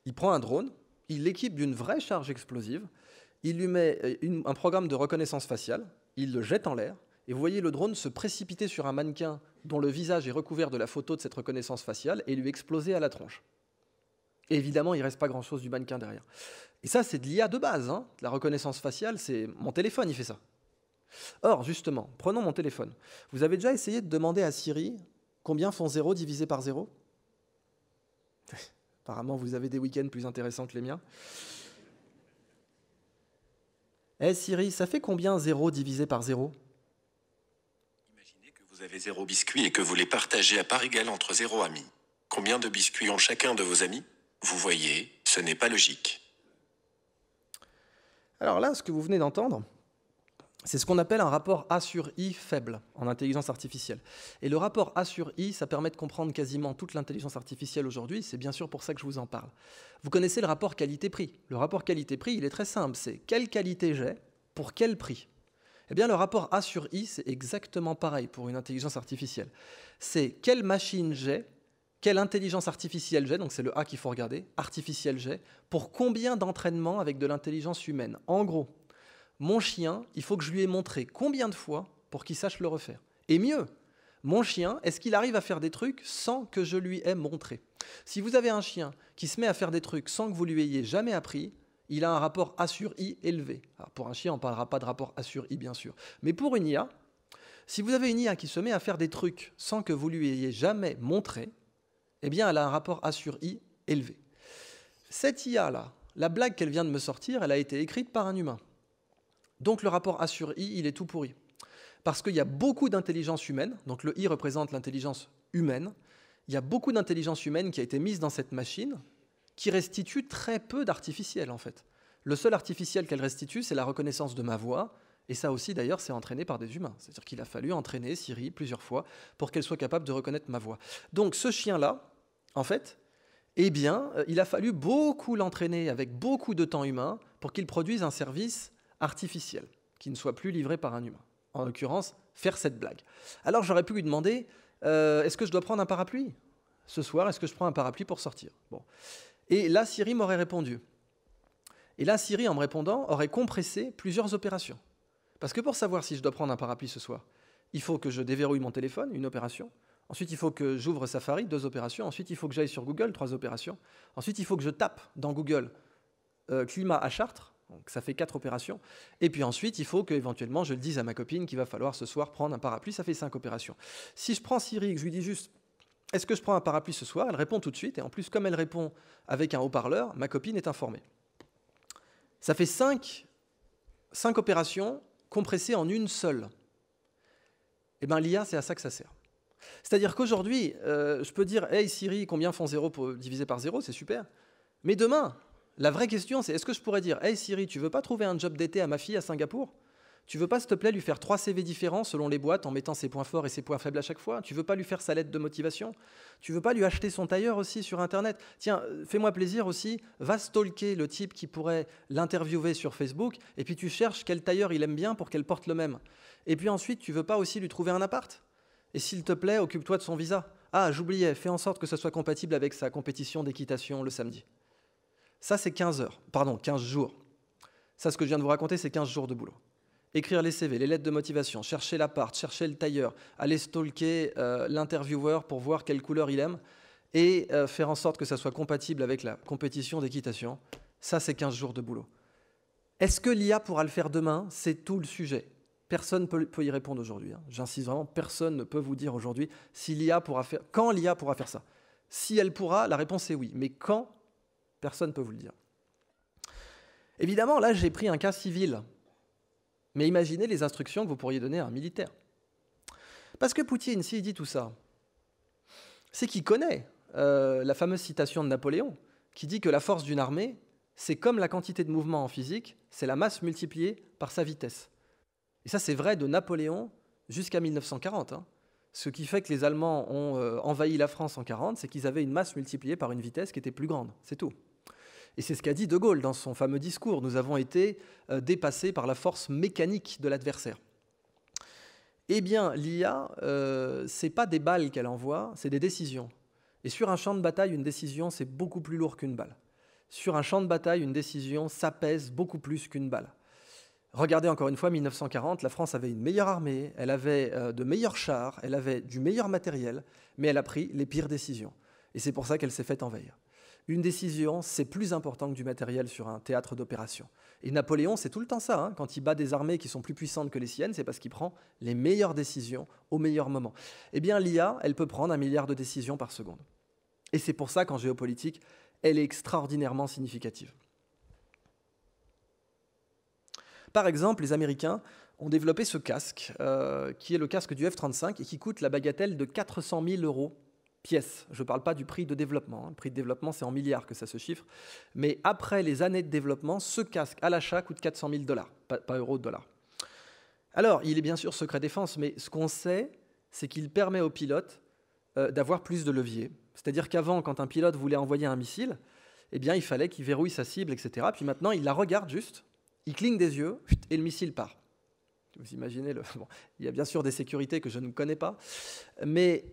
Il prend un drone, il l'équipe d'une vraie charge explosive, il lui met euh, un programme de reconnaissance faciale, il le jette en l'air, et vous voyez le drone se précipiter sur un mannequin dont le visage est recouvert de la photo de cette reconnaissance faciale et lui exploser à la tronche évidemment, il reste pas grand-chose du mannequin derrière. Et ça, c'est de l'IA de base. Hein. La reconnaissance faciale, c'est mon téléphone, il fait ça. Or, justement, prenons mon téléphone. Vous avez déjà essayé de demander à Siri combien font 0 divisé par 0 Apparemment, vous avez des week-ends plus intéressants que les miens. Eh Siri, ça fait combien 0 divisé par 0 Imaginez que vous avez zéro biscuits et que vous les partagez à part égale entre 0 amis. Combien de biscuits ont chacun de vos amis vous voyez, ce n'est pas logique. Alors là, ce que vous venez d'entendre, c'est ce qu'on appelle un rapport A sur I faible en intelligence artificielle. Et le rapport A sur I, ça permet de comprendre quasiment toute l'intelligence artificielle aujourd'hui. C'est bien sûr pour ça que je vous en parle. Vous connaissez le rapport qualité-prix. Le rapport qualité-prix, il est très simple. C'est quelle qualité j'ai pour quel prix Eh bien, le rapport A sur I, c'est exactement pareil pour une intelligence artificielle. C'est quelle machine j'ai quelle intelligence artificielle j'ai, donc c'est le A qu'il faut regarder, artificielle j'ai, pour combien d'entraînements avec de l'intelligence humaine En gros, mon chien, il faut que je lui ai montré combien de fois pour qu'il sache le refaire. Et mieux, mon chien, est-ce qu'il arrive à faire des trucs sans que je lui ai montré Si vous avez un chien qui se met à faire des trucs sans que vous lui ayez jamais appris, il a un rapport A sur I élevé. pour un chien, on ne parlera pas de rapport A sur I, bien sûr. Mais pour une IA, si vous avez une IA qui se met à faire des trucs sans que vous lui ayez jamais montré, eh bien, elle a un rapport A sur I élevé. Cette IA-là, la blague qu'elle vient de me sortir, elle a été écrite par un humain. Donc le rapport A sur I, il est tout pourri. Parce qu'il y a beaucoup d'intelligence humaine, donc le I représente l'intelligence humaine, il y a beaucoup d'intelligence humaine qui a été mise dans cette machine, qui restitue très peu d'artificiel en fait. Le seul artificiel qu'elle restitue, c'est la reconnaissance de ma voix, et ça aussi, d'ailleurs, c'est entraîné par des humains. C'est-à-dire qu'il a fallu entraîner Siri plusieurs fois pour qu'elle soit capable de reconnaître ma voix. Donc ce chien-là, en fait, eh bien, euh, il a fallu beaucoup l'entraîner avec beaucoup de temps humain pour qu'il produise un service artificiel, qui ne soit plus livré par un humain. En l'occurrence, faire cette blague. Alors j'aurais pu lui demander, euh, est-ce que je dois prendre un parapluie Ce soir, est-ce que je prends un parapluie pour sortir Et là, Siri m'aurait répondu. Et là, Siri, en me répondant, aurait compressé plusieurs opérations. Parce que pour savoir si je dois prendre un parapluie ce soir, il faut que je déverrouille mon téléphone, une opération, Ensuite, il faut que j'ouvre Safari, deux opérations. Ensuite, il faut que j'aille sur Google, trois opérations. Ensuite, il faut que je tape dans Google euh, climat à Chartres. Donc ça fait quatre opérations. Et puis ensuite, il faut que éventuellement je le dise à ma copine qu'il va falloir ce soir prendre un parapluie. Ça fait cinq opérations. Si je prends Siri et que je lui dis juste est-ce que je prends un parapluie ce soir Elle répond tout de suite. Et en plus, comme elle répond avec un haut-parleur, ma copine est informée. Ça fait cinq, cinq opérations compressées en une seule. Eh bien, l'IA, c'est à ça que ça sert. C'est-à-dire qu'aujourd'hui, euh, je peux dire Hey Siri, combien font zéro pour, divisé par 0 C'est super. Mais demain, la vraie question, c'est est-ce que je pourrais dire Hey Siri, tu veux pas trouver un job d'été à ma fille à Singapour tu veux pas, s'il te plaît, lui faire trois CV différents selon les boîtes en mettant ses points forts et ses points faibles à chaque fois Tu veux pas lui faire sa lettre de motivation Tu veux pas lui acheter son tailleur aussi sur Internet Tiens, fais-moi plaisir aussi, va stalker le type qui pourrait l'interviewer sur Facebook et puis tu cherches quel tailleur il aime bien pour qu'elle porte le même. Et puis ensuite, tu veux pas aussi lui trouver un appart et s'il te plaît, occupe-toi de son visa. Ah, j'oubliais, fais en sorte que ça soit compatible avec sa compétition d'équitation le samedi. Ça, c'est 15 heures, pardon, 15 jours. Ça, ce que je viens de vous raconter, c'est 15 jours de boulot. Écrire les CV, les lettres de motivation, chercher l'appart, chercher le tailleur, aller stalker l'interviewer euh, l'intervieweur pour voir quelle couleur il aime et euh, faire en sorte que ça soit compatible avec la compétition d'équitation. Ça, c'est 15 jours de boulot. Est-ce que l'IA pourra le faire demain C'est tout le sujet. Personne ne peut, y répondre aujourd'hui. Hein. J'insiste vraiment, personne ne peut vous dire aujourd'hui pourra faire, quand l'IA pourra faire ça. Si elle pourra, la réponse est oui. Mais quand Personne ne peut vous le dire. Évidemment, là, j'ai pris un cas civil. Mais imaginez les instructions que vous pourriez donner à un militaire. Parce que Poutine, s'il dit tout ça, c'est qu'il connaît euh, la fameuse citation de Napoléon, qui dit que la force d'une armée, c'est comme la quantité de mouvement en physique, c'est la masse multipliée par sa vitesse. Et ça, c'est vrai de Napoléon jusqu'à 1940. Hein. Ce qui fait que les Allemands ont euh, envahi la France en 40, c'est qu'ils avaient une masse multipliée par une vitesse qui était plus grande. C'est tout. Et c'est ce qu'a dit De Gaulle dans son fameux discours. Nous avons été euh, dépassés par la force mécanique de l'adversaire. Eh bien, l'IA, ce euh, c'est pas des balles qu'elle envoie, c'est des décisions. Et sur un champ de bataille, une décision, c'est beaucoup plus lourd qu'une balle. Sur un champ de bataille, une décision, s'apaise beaucoup plus qu'une balle. Regardez encore une fois, 1940, la France avait une meilleure armée, elle avait euh, de meilleurs chars, elle avait du meilleur matériel, mais elle a pris les pires décisions. Et c'est pour ça qu'elle s'est faite envahir. Une décision, c'est plus important que du matériel sur un théâtre d'opération. Et Napoléon, c'est tout le temps ça. Hein. quand il bat des armées qui sont plus puissantes que les siennes, c'est parce qu'il prend les meilleures décisions au meilleur moment. Eh bien, l'IA, elle peut prendre un milliard de décisions par seconde. Et c'est pour ça qu'en géopolitique, elle est extraordinairement significative. Par exemple, les Américains ont développé ce casque, euh, qui est le casque du F-35 et qui coûte la bagatelle de 400 000 euros pièce. Je ne parle pas du prix de développement. Hein. Le prix de développement, c'est en milliards que ça se chiffre. Mais après les années de développement, ce casque à l'achat coûte 400 000 dollars, pas, euros de dollars. Alors, il est bien sûr secret défense, mais ce qu'on sait, c'est qu'il permet aux pilote euh, d'avoir plus de levier. C'est-à-dire qu'avant, quand un pilote voulait envoyer un missile, eh bien, il fallait qu'il verrouille sa cible, etc. Puis maintenant, il la regarde juste il cligne des yeux et le missile part. Vous imaginez, le... il y a bien sûr des sécurités que je ne connais pas, mais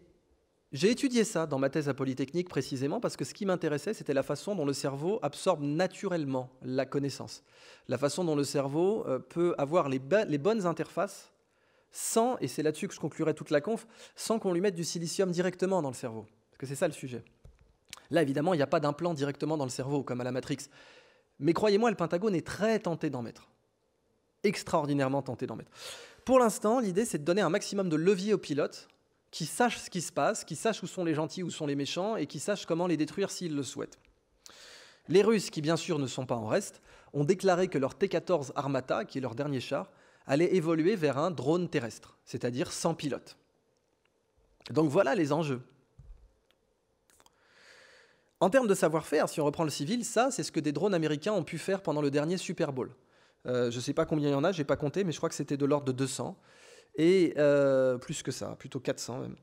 j'ai étudié ça dans ma thèse à Polytechnique précisément parce que ce qui m'intéressait, c'était la façon dont le cerveau absorbe naturellement la connaissance, la façon dont le cerveau euh, peut avoir les, les bonnes interfaces sans, et c'est là-dessus que je conclurai toute la conf, sans qu'on lui mette du silicium directement dans le cerveau. Parce que c'est ça le sujet. Là, évidemment, il n'y a pas d'implant directement dans le cerveau, comme à la Matrix. Mais croyez-moi, le Pentagone est très tenté d'en mettre. Extraordinairement tenté d'en mettre. Pour l'instant, l'idée, c'est de donner un maximum de levier aux pilotes qui sachent ce qui se passe, qui sachent où sont les gentils, où sont les méchants, et qui sachent comment les détruire s'ils le souhaitent. Les Russes, qui bien sûr ne sont pas en reste, ont déclaré que leur T-14 Armata, qui est leur dernier char, allait évoluer vers un drone terrestre, c'est-à-dire sans pilote. Donc voilà les enjeux. En termes de savoir-faire, si on reprend le civil, ça, c'est ce que des drones américains ont pu faire pendant le dernier Super Bowl. Euh, je ne sais pas combien il y en a, je n'ai pas compté, mais je crois que c'était de l'ordre de 200. Et euh, plus que ça, plutôt 400 même.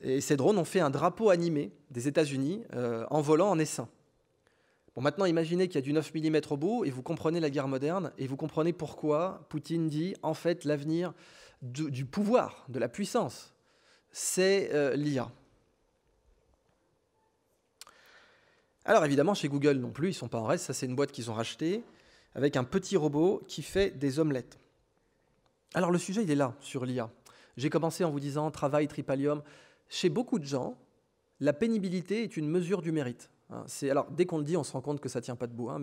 Et ces drones ont fait un drapeau animé des États-Unis euh, en volant en essaim. Bon, maintenant, imaginez qu'il y a du 9 mm au bout et vous comprenez la guerre moderne et vous comprenez pourquoi Poutine dit en fait l'avenir du pouvoir, de la puissance, c'est l'IA. Alors évidemment, chez Google non plus, ils ne sont pas en reste. Ça, c'est une boîte qu'ils ont rachetée avec un petit robot qui fait des omelettes. Alors le sujet, il est là, sur l'IA. J'ai commencé en vous disant travail, tripalium. Chez beaucoup de gens, la pénibilité est une mesure du mérite. Hein. alors dès qu'on le dit, on se rend compte que ça tient pas debout. Hein,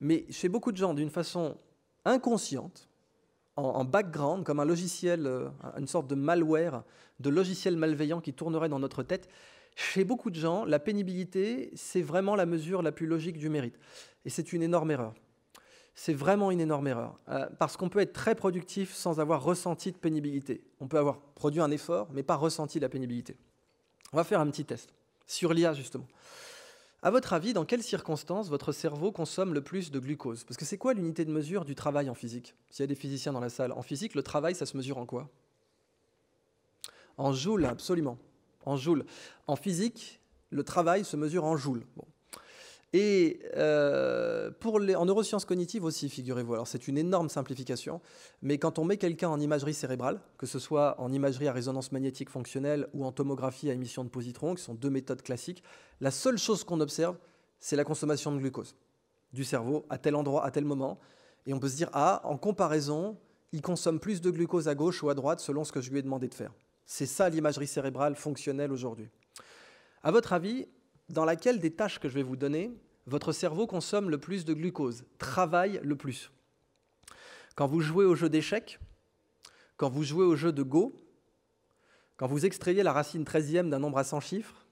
mais chez beaucoup de gens, d'une façon inconsciente, en, background, comme un logiciel, euh, une sorte de malware, de logiciel malveillant qui tournerait dans notre tête, chez beaucoup de gens, la pénibilité, c'est vraiment la mesure la plus logique du mérite. Et c'est une énorme erreur. C'est vraiment une énorme erreur. Euh, parce qu'on peut être très productif sans avoir ressenti de pénibilité. On peut avoir produit un effort, mais pas ressenti la pénibilité. On va faire un petit test sur l'IA, justement. À votre avis, dans quelles circonstances votre cerveau consomme le plus de glucose Parce que c'est quoi l'unité de mesure du travail en physique S'il y a des physiciens dans la salle, en physique, le travail, ça se mesure en quoi En joules, absolument en joules. En physique, le travail se mesure en joules. Et euh, pour en neurosciences cognitives aussi, figurez-vous. Alors, c'est une énorme simplification, mais quand on met quelqu'un en imagerie cérébrale, que ce soit en imagerie à résonance magnétique fonctionnelle ou en tomographie à émission de positrons, qui sont deux méthodes classiques, la seule chose qu'on observe, c'est la consommation de glucose du cerveau à tel endroit, à tel moment. Et on peut se dire, ah, en comparaison, il consomme plus de glucose à gauche ou à droite selon ce que je lui ai demandé de faire. C'est ça l'imagerie cérébrale fonctionnelle aujourd'hui. À votre avis, dans laquelle des tâches que je vais vous donner, votre cerveau consomme le plus de glucose, travaille le plus Quand vous jouez au jeu d'échecs, quand vous jouez au jeu de Go, quand vous extrayez la racine 13e d'un nombre à 100 chiffres,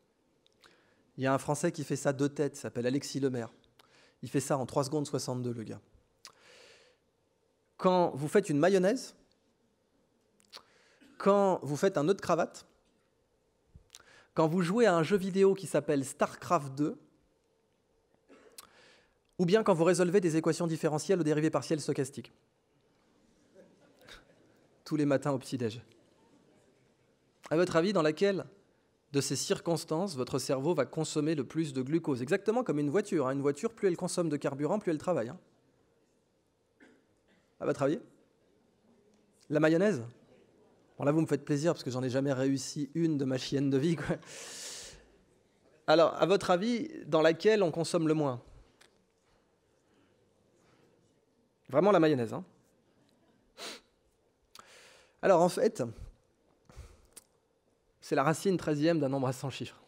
il y a un Français qui fait ça deux têtes, s'appelle Alexis Lemaire. Il fait ça en 3 secondes 62, le gars. Quand vous faites une mayonnaise, quand vous faites un nœud de cravate, quand vous jouez à un jeu vidéo qui s'appelle StarCraft 2, ou bien quand vous résolvez des équations différentielles aux dérivées partielles stochastiques. Tous les matins au petit-déj. À votre avis, dans laquelle de ces circonstances votre cerveau va consommer le plus de glucose Exactement comme une voiture. Hein. Une voiture, plus elle consomme de carburant, plus elle travaille. Hein. À votre avis La mayonnaise Bon, là, vous me faites plaisir parce que j'en ai jamais réussi une de ma chienne de vie. Alors, à votre avis, dans laquelle on consomme le moins Vraiment la mayonnaise. Hein. Alors, en fait, c'est la racine treizième d'un nombre à 100 chiffres.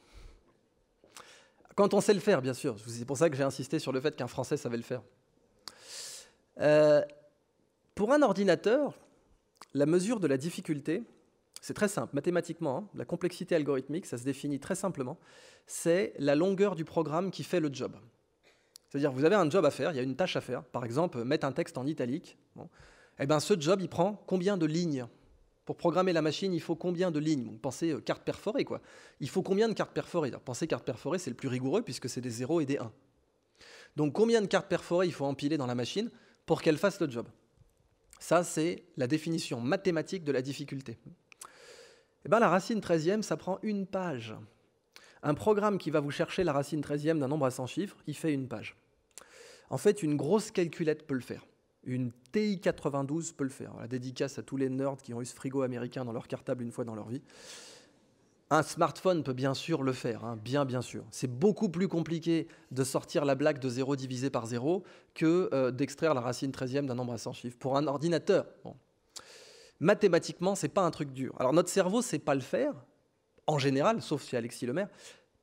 Quand on sait le faire, bien sûr. C'est pour ça que j'ai insisté sur le fait qu'un Français savait le faire. Euh, pour un ordinateur, la mesure de la difficulté, c'est très simple, mathématiquement, hein, la complexité algorithmique, ça se définit très simplement, c'est la longueur du programme qui fait le job. C'est-à-dire, vous avez un job à faire, il y a une tâche à faire, par exemple, mettre un texte en italique. Eh bien, ce job, il prend combien de lignes Pour programmer la machine, il faut combien de lignes Pensez euh, carte perforée, quoi. Il faut combien de cartes perforées Pensez carte perforée, c'est le plus rigoureux puisque c'est des 0 et des 1. Donc, combien de cartes perforées il faut empiler dans la machine pour qu'elle fasse le job ça, c'est la définition mathématique de la difficulté. Eh ben, la racine 13e, ça prend une page. Un programme qui va vous chercher la racine 13e d'un nombre à 100 chiffres, il fait une page. En fait, une grosse calculette peut le faire. Une TI-92 peut le faire. La dédicace à tous les nerds qui ont eu ce frigo américain dans leur cartable une fois dans leur vie. Un smartphone peut bien sûr le faire, hein, bien bien sûr. C'est beaucoup plus compliqué de sortir la blague de 0 divisé par 0 que euh, d'extraire la racine 13e d'un nombre à 100 chiffres pour un ordinateur. Bon. Mathématiquement, c'est pas un truc dur. Alors notre cerveau sait pas le faire, en général, sauf chez Alexis Lemaire,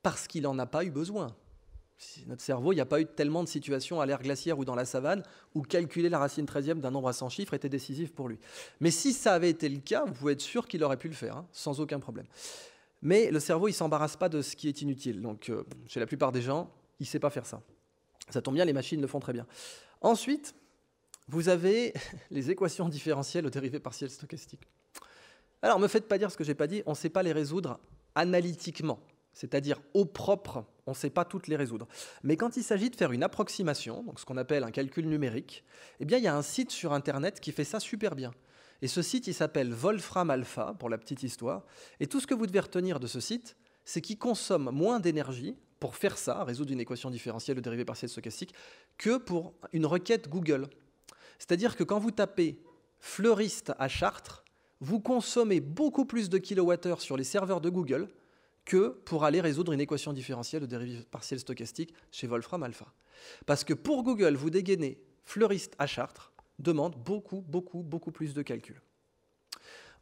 parce qu'il n'en a pas eu besoin. Notre cerveau, il n'y a pas eu tellement de situations à l'ère glaciaire ou dans la savane où calculer la racine 13e d'un nombre à 100 chiffres était décisif pour lui. Mais si ça avait été le cas, vous pouvez être sûr qu'il aurait pu le faire, hein, sans aucun problème. Mais le cerveau, il s'embarrasse pas de ce qui est inutile. Donc, euh, chez la plupart des gens, il sait pas faire ça. Ça tombe bien, les machines le font très bien. Ensuite, vous avez les équations différentielles aux dérivées partielles stochastiques. Alors, me faites pas dire ce que j'ai pas dit. On ne sait pas les résoudre analytiquement, c'est-à-dire au propre. On ne sait pas toutes les résoudre. Mais quand il s'agit de faire une approximation, donc ce qu'on appelle un calcul numérique, eh bien, il y a un site sur Internet qui fait ça super bien. Et ce site, il s'appelle Wolfram Alpha, pour la petite histoire. Et tout ce que vous devez retenir de ce site, c'est qu'il consomme moins d'énergie pour faire ça, résoudre une équation différentielle de dérivée partielle stochastique, que pour une requête Google. C'est-à-dire que quand vous tapez fleuriste à Chartres, vous consommez beaucoup plus de kilowattheures sur les serveurs de Google que pour aller résoudre une équation différentielle de dérivée partielle stochastique chez Wolfram Alpha. Parce que pour Google, vous dégainez fleuriste à Chartres, demande beaucoup, beaucoup, beaucoup plus de calculs.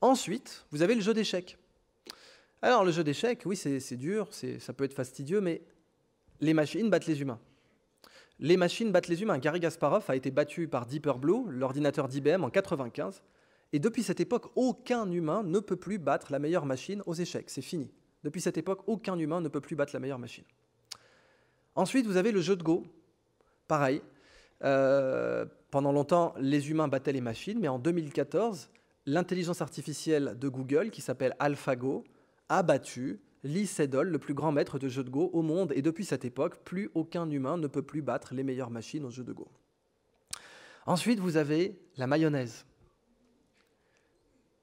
Ensuite, vous avez le jeu d'échecs. Alors le jeu d'échecs, oui, c'est dur, ça peut être fastidieux, mais les machines battent les humains. Les machines battent les humains. Gary Gasparov a été battu par Deeper Blue, l'ordinateur d'IBM, en 95. Et depuis cette époque, aucun humain ne peut plus battre la meilleure machine aux échecs. C'est fini. Depuis cette époque, aucun humain ne peut plus battre la meilleure machine. Ensuite, vous avez le jeu de Go. Pareil. Euh, pendant longtemps, les humains battaient les machines, mais en 2014, l'intelligence artificielle de Google, qui s'appelle AlphaGo, a battu Lee Sedol, le plus grand maître de jeu de Go au monde, et depuis cette époque, plus aucun humain ne peut plus battre les meilleures machines au jeu de Go. Ensuite, vous avez la mayonnaise.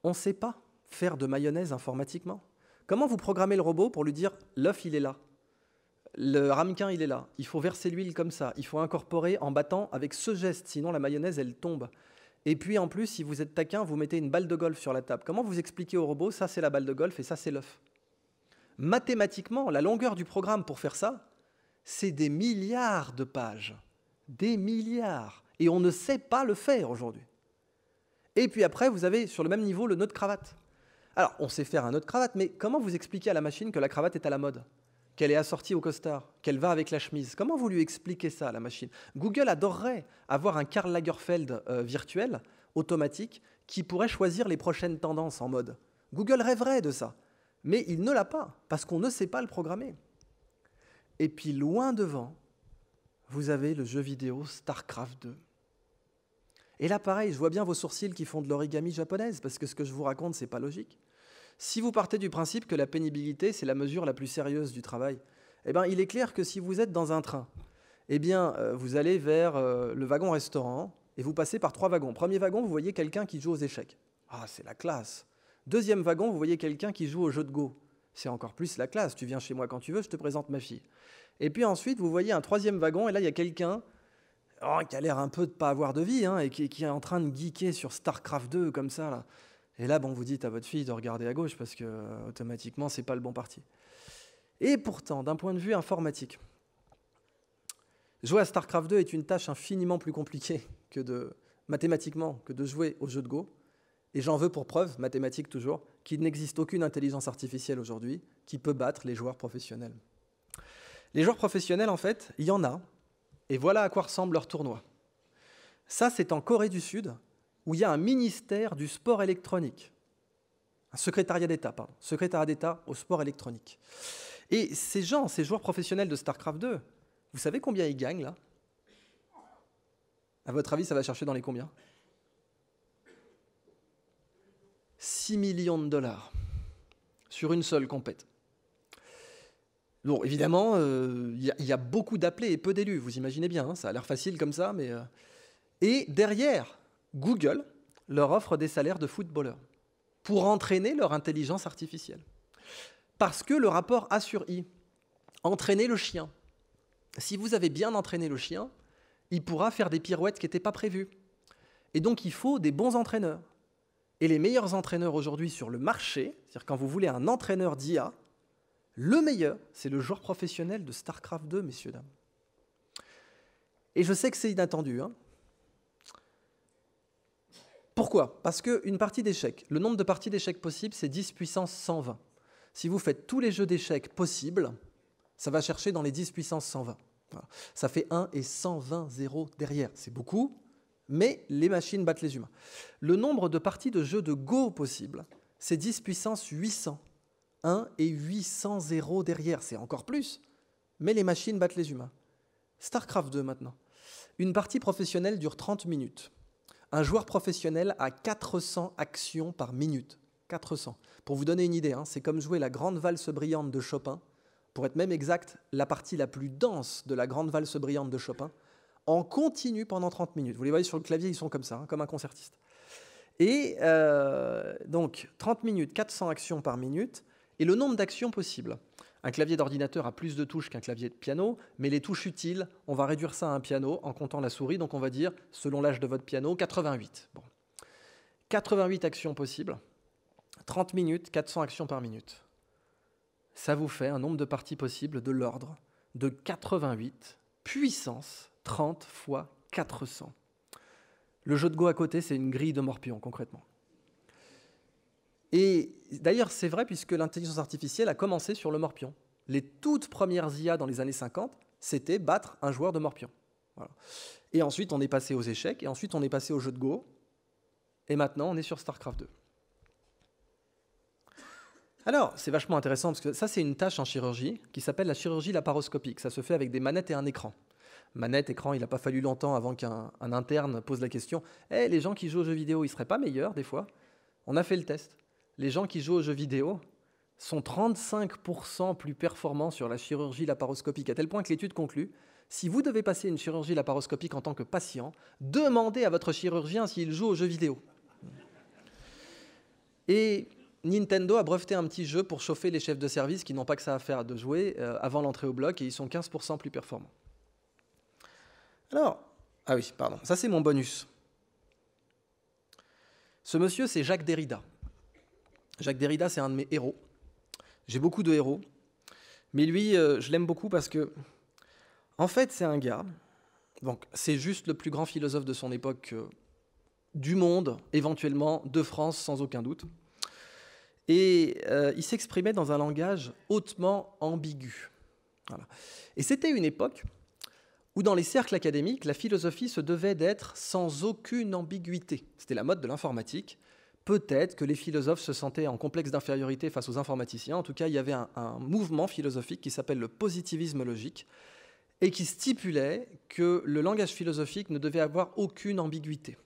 On ne sait pas faire de mayonnaise informatiquement. Comment vous programmez le robot pour lui dire l'œuf, il est là le ramequin, il est là. Il faut verser l'huile comme ça. Il faut incorporer en battant avec ce geste, sinon la mayonnaise, elle tombe. Et puis en plus, si vous êtes taquin, vous mettez une balle de golf sur la table. Comment vous expliquez au robot, ça c'est la balle de golf et ça c'est l'œuf Mathématiquement, la longueur du programme pour faire ça, c'est des milliards de pages. Des milliards. Et on ne sait pas le faire aujourd'hui. Et puis après, vous avez sur le même niveau le nœud de cravate. Alors, on sait faire un nœud de cravate, mais comment vous expliquez à la machine que la cravate est à la mode qu'elle est assortie au costard, qu'elle va avec la chemise. Comment vous lui expliquez ça, la machine Google adorerait avoir un Karl Lagerfeld euh, virtuel, automatique, qui pourrait choisir les prochaines tendances en mode. Google rêverait de ça, mais il ne l'a pas, parce qu'on ne sait pas le programmer. Et puis loin devant, vous avez le jeu vidéo StarCraft 2. Et là, pareil, je vois bien vos sourcils qui font de l'origami japonaise, parce que ce que je vous raconte, n'est pas logique. Si vous partez du principe que la pénibilité, c'est la mesure la plus sérieuse du travail, eh bien, il est clair que si vous êtes dans un train, eh bien, euh, vous allez vers euh, le wagon restaurant et vous passez par trois wagons. Premier wagon, vous voyez quelqu'un qui joue aux échecs. Ah, c'est la classe. Deuxième wagon, vous voyez quelqu'un qui joue au jeu de go. C'est encore plus la classe. Tu viens chez moi quand tu veux, je te présente ma fille. Et puis ensuite, vous voyez un troisième wagon, et là, il y a quelqu'un oh, qui a l'air un peu de pas avoir de vie, hein, et qui, qui, est en train de geeker sur StarCraft 2, comme ça, là. Et là, bon, vous dites à votre fille de regarder à gauche parce que euh, automatiquement, c'est pas le bon parti. Et pourtant, d'un point de vue informatique, jouer à StarCraft 2 est une tâche infiniment plus compliquée que de mathématiquement que de jouer au jeu de Go. Et j'en veux pour preuve, mathématique toujours, qu'il n'existe aucune intelligence artificielle aujourd'hui qui peut battre les joueurs professionnels. Les joueurs professionnels, en fait, il y en a. Et voilà à quoi ressemble leur tournoi. Ça, c'est en Corée du Sud, où il y a un ministère du sport électronique. Un secrétariat d'État, pardon. Secrétariat d'État au sport électronique. Et ces gens, ces joueurs professionnels de StarCraft 2, vous savez combien ils gagnent là À votre avis, ça va chercher dans les combien 6 millions de dollars sur une seule compète. Bon, évidemment, euh, il y, a beaucoup d'appelés et peu d'élus, vous imaginez bien, hein, ça a l'air facile comme ça, mais... Euh, et derrière, Google leur offre des salaires de footballeurs pour entraîner leur intelligence artificielle. Parce que le rapport A sur I, entraîner le chien. Si vous avez bien entraîné le chien, il pourra faire des pirouettes qui n'étaient pas prévues. Et donc il faut des bons entraîneurs. Et les meilleurs entraîneurs aujourd'hui sur le marché, c'est-à-dire quand vous voulez un entraîneur d'IA, le meilleur, c'est le joueur professionnel de StarCraft 2, messieurs, dames. Et je sais que c'est inattendu, hein, pourquoi Parce qu'une partie d'échecs, le nombre de parties d'échecs possibles, c'est 10 puissance 120. Si vous faites tous les jeux d'échecs possibles, ça va chercher dans les 10 puissance 120. Ça fait 1 et 120 zéros derrière. C'est beaucoup, mais les machines battent les humains. Le nombre de parties de jeux de Go possibles, c'est 10 puissance 800. 1 et 800 zéros derrière, c'est encore plus, mais les machines battent les humains. StarCraft 2 maintenant. Une partie professionnelle dure 30 minutes. Un joueur professionnel a 400 actions par minute. 400. Pour vous donner une idée, hein, c'est comme jouer la grande valse brillante de Chopin, pour être même exact, la partie la plus dense de la grande valse brillante de Chopin, en continu pendant 30 minutes. Vous les voyez sur le clavier, ils sont comme ça, hein, comme un concertiste. Et euh, donc 30 minutes, 400 actions par minute, et le nombre d'actions possibles. Un clavier d'ordinateur a plus de touches qu'un clavier de piano, mais les touches utiles, on va réduire ça à un piano en comptant la souris, donc on va dire, selon l'âge de votre piano, 88. Bon. 88 actions possibles, 30 minutes, 400 actions par minute. Ça vous fait un nombre de parties possibles de l'ordre de 88 puissance 30 fois 400. Le jeu de Go à côté, c'est une grille de morpion concrètement. Et d'ailleurs, c'est vrai puisque l'intelligence artificielle a commencé sur le morpion. Les toutes premières IA dans les années 50, c'était battre un joueur de morpion. Et ensuite, on est passé aux échecs, et ensuite, on est passé au jeu de Go. Et maintenant, on est sur StarCraft 2. Alors, c'est vachement intéressant parce que ça, c'est une tâche en chirurgie qui s'appelle la chirurgie laparoscopique. Ça se fait avec des manettes et un écran. Manette, écran, il n'a pas fallu longtemps avant qu'un interne pose la question Eh, les gens qui jouent aux jeux vidéo, ils ne seraient pas meilleurs des fois On a fait le test les gens qui jouent aux jeux vidéo sont 35% plus performants sur la chirurgie laparoscopique, à tel point que l'étude conclut si vous devez passer une chirurgie laparoscopique en tant que patient, demandez à votre chirurgien s'il joue aux jeux vidéo. Et Nintendo a breveté un petit jeu pour chauffer les chefs de service qui n'ont pas que ça à faire de jouer euh, avant l'entrée au bloc et ils sont 15% plus performants. Alors, ah oui, pardon, ça c'est mon bonus. Ce monsieur, c'est Jacques Derrida. Jacques Derrida, c'est un de mes héros. J'ai beaucoup de héros. Mais lui, euh, je l'aime beaucoup parce que, en fait, c'est un gars. Donc, c'est juste le plus grand philosophe de son époque, euh, du monde, éventuellement, de France, sans aucun doute. Et euh, il s'exprimait dans un langage hautement ambigu. Et c'était une époque où, dans les cercles académiques, la philosophie se devait d'être sans aucune ambiguïté. C'était la mode de l'informatique peut-être que les philosophes se sentaient en complexe d'infériorité face aux informaticiens. En tout cas, il y avait un, mouvement philosophique qui s'appelle le positivisme logique et qui stipulait que le langage philosophique ne devait avoir aucune ambiguïté.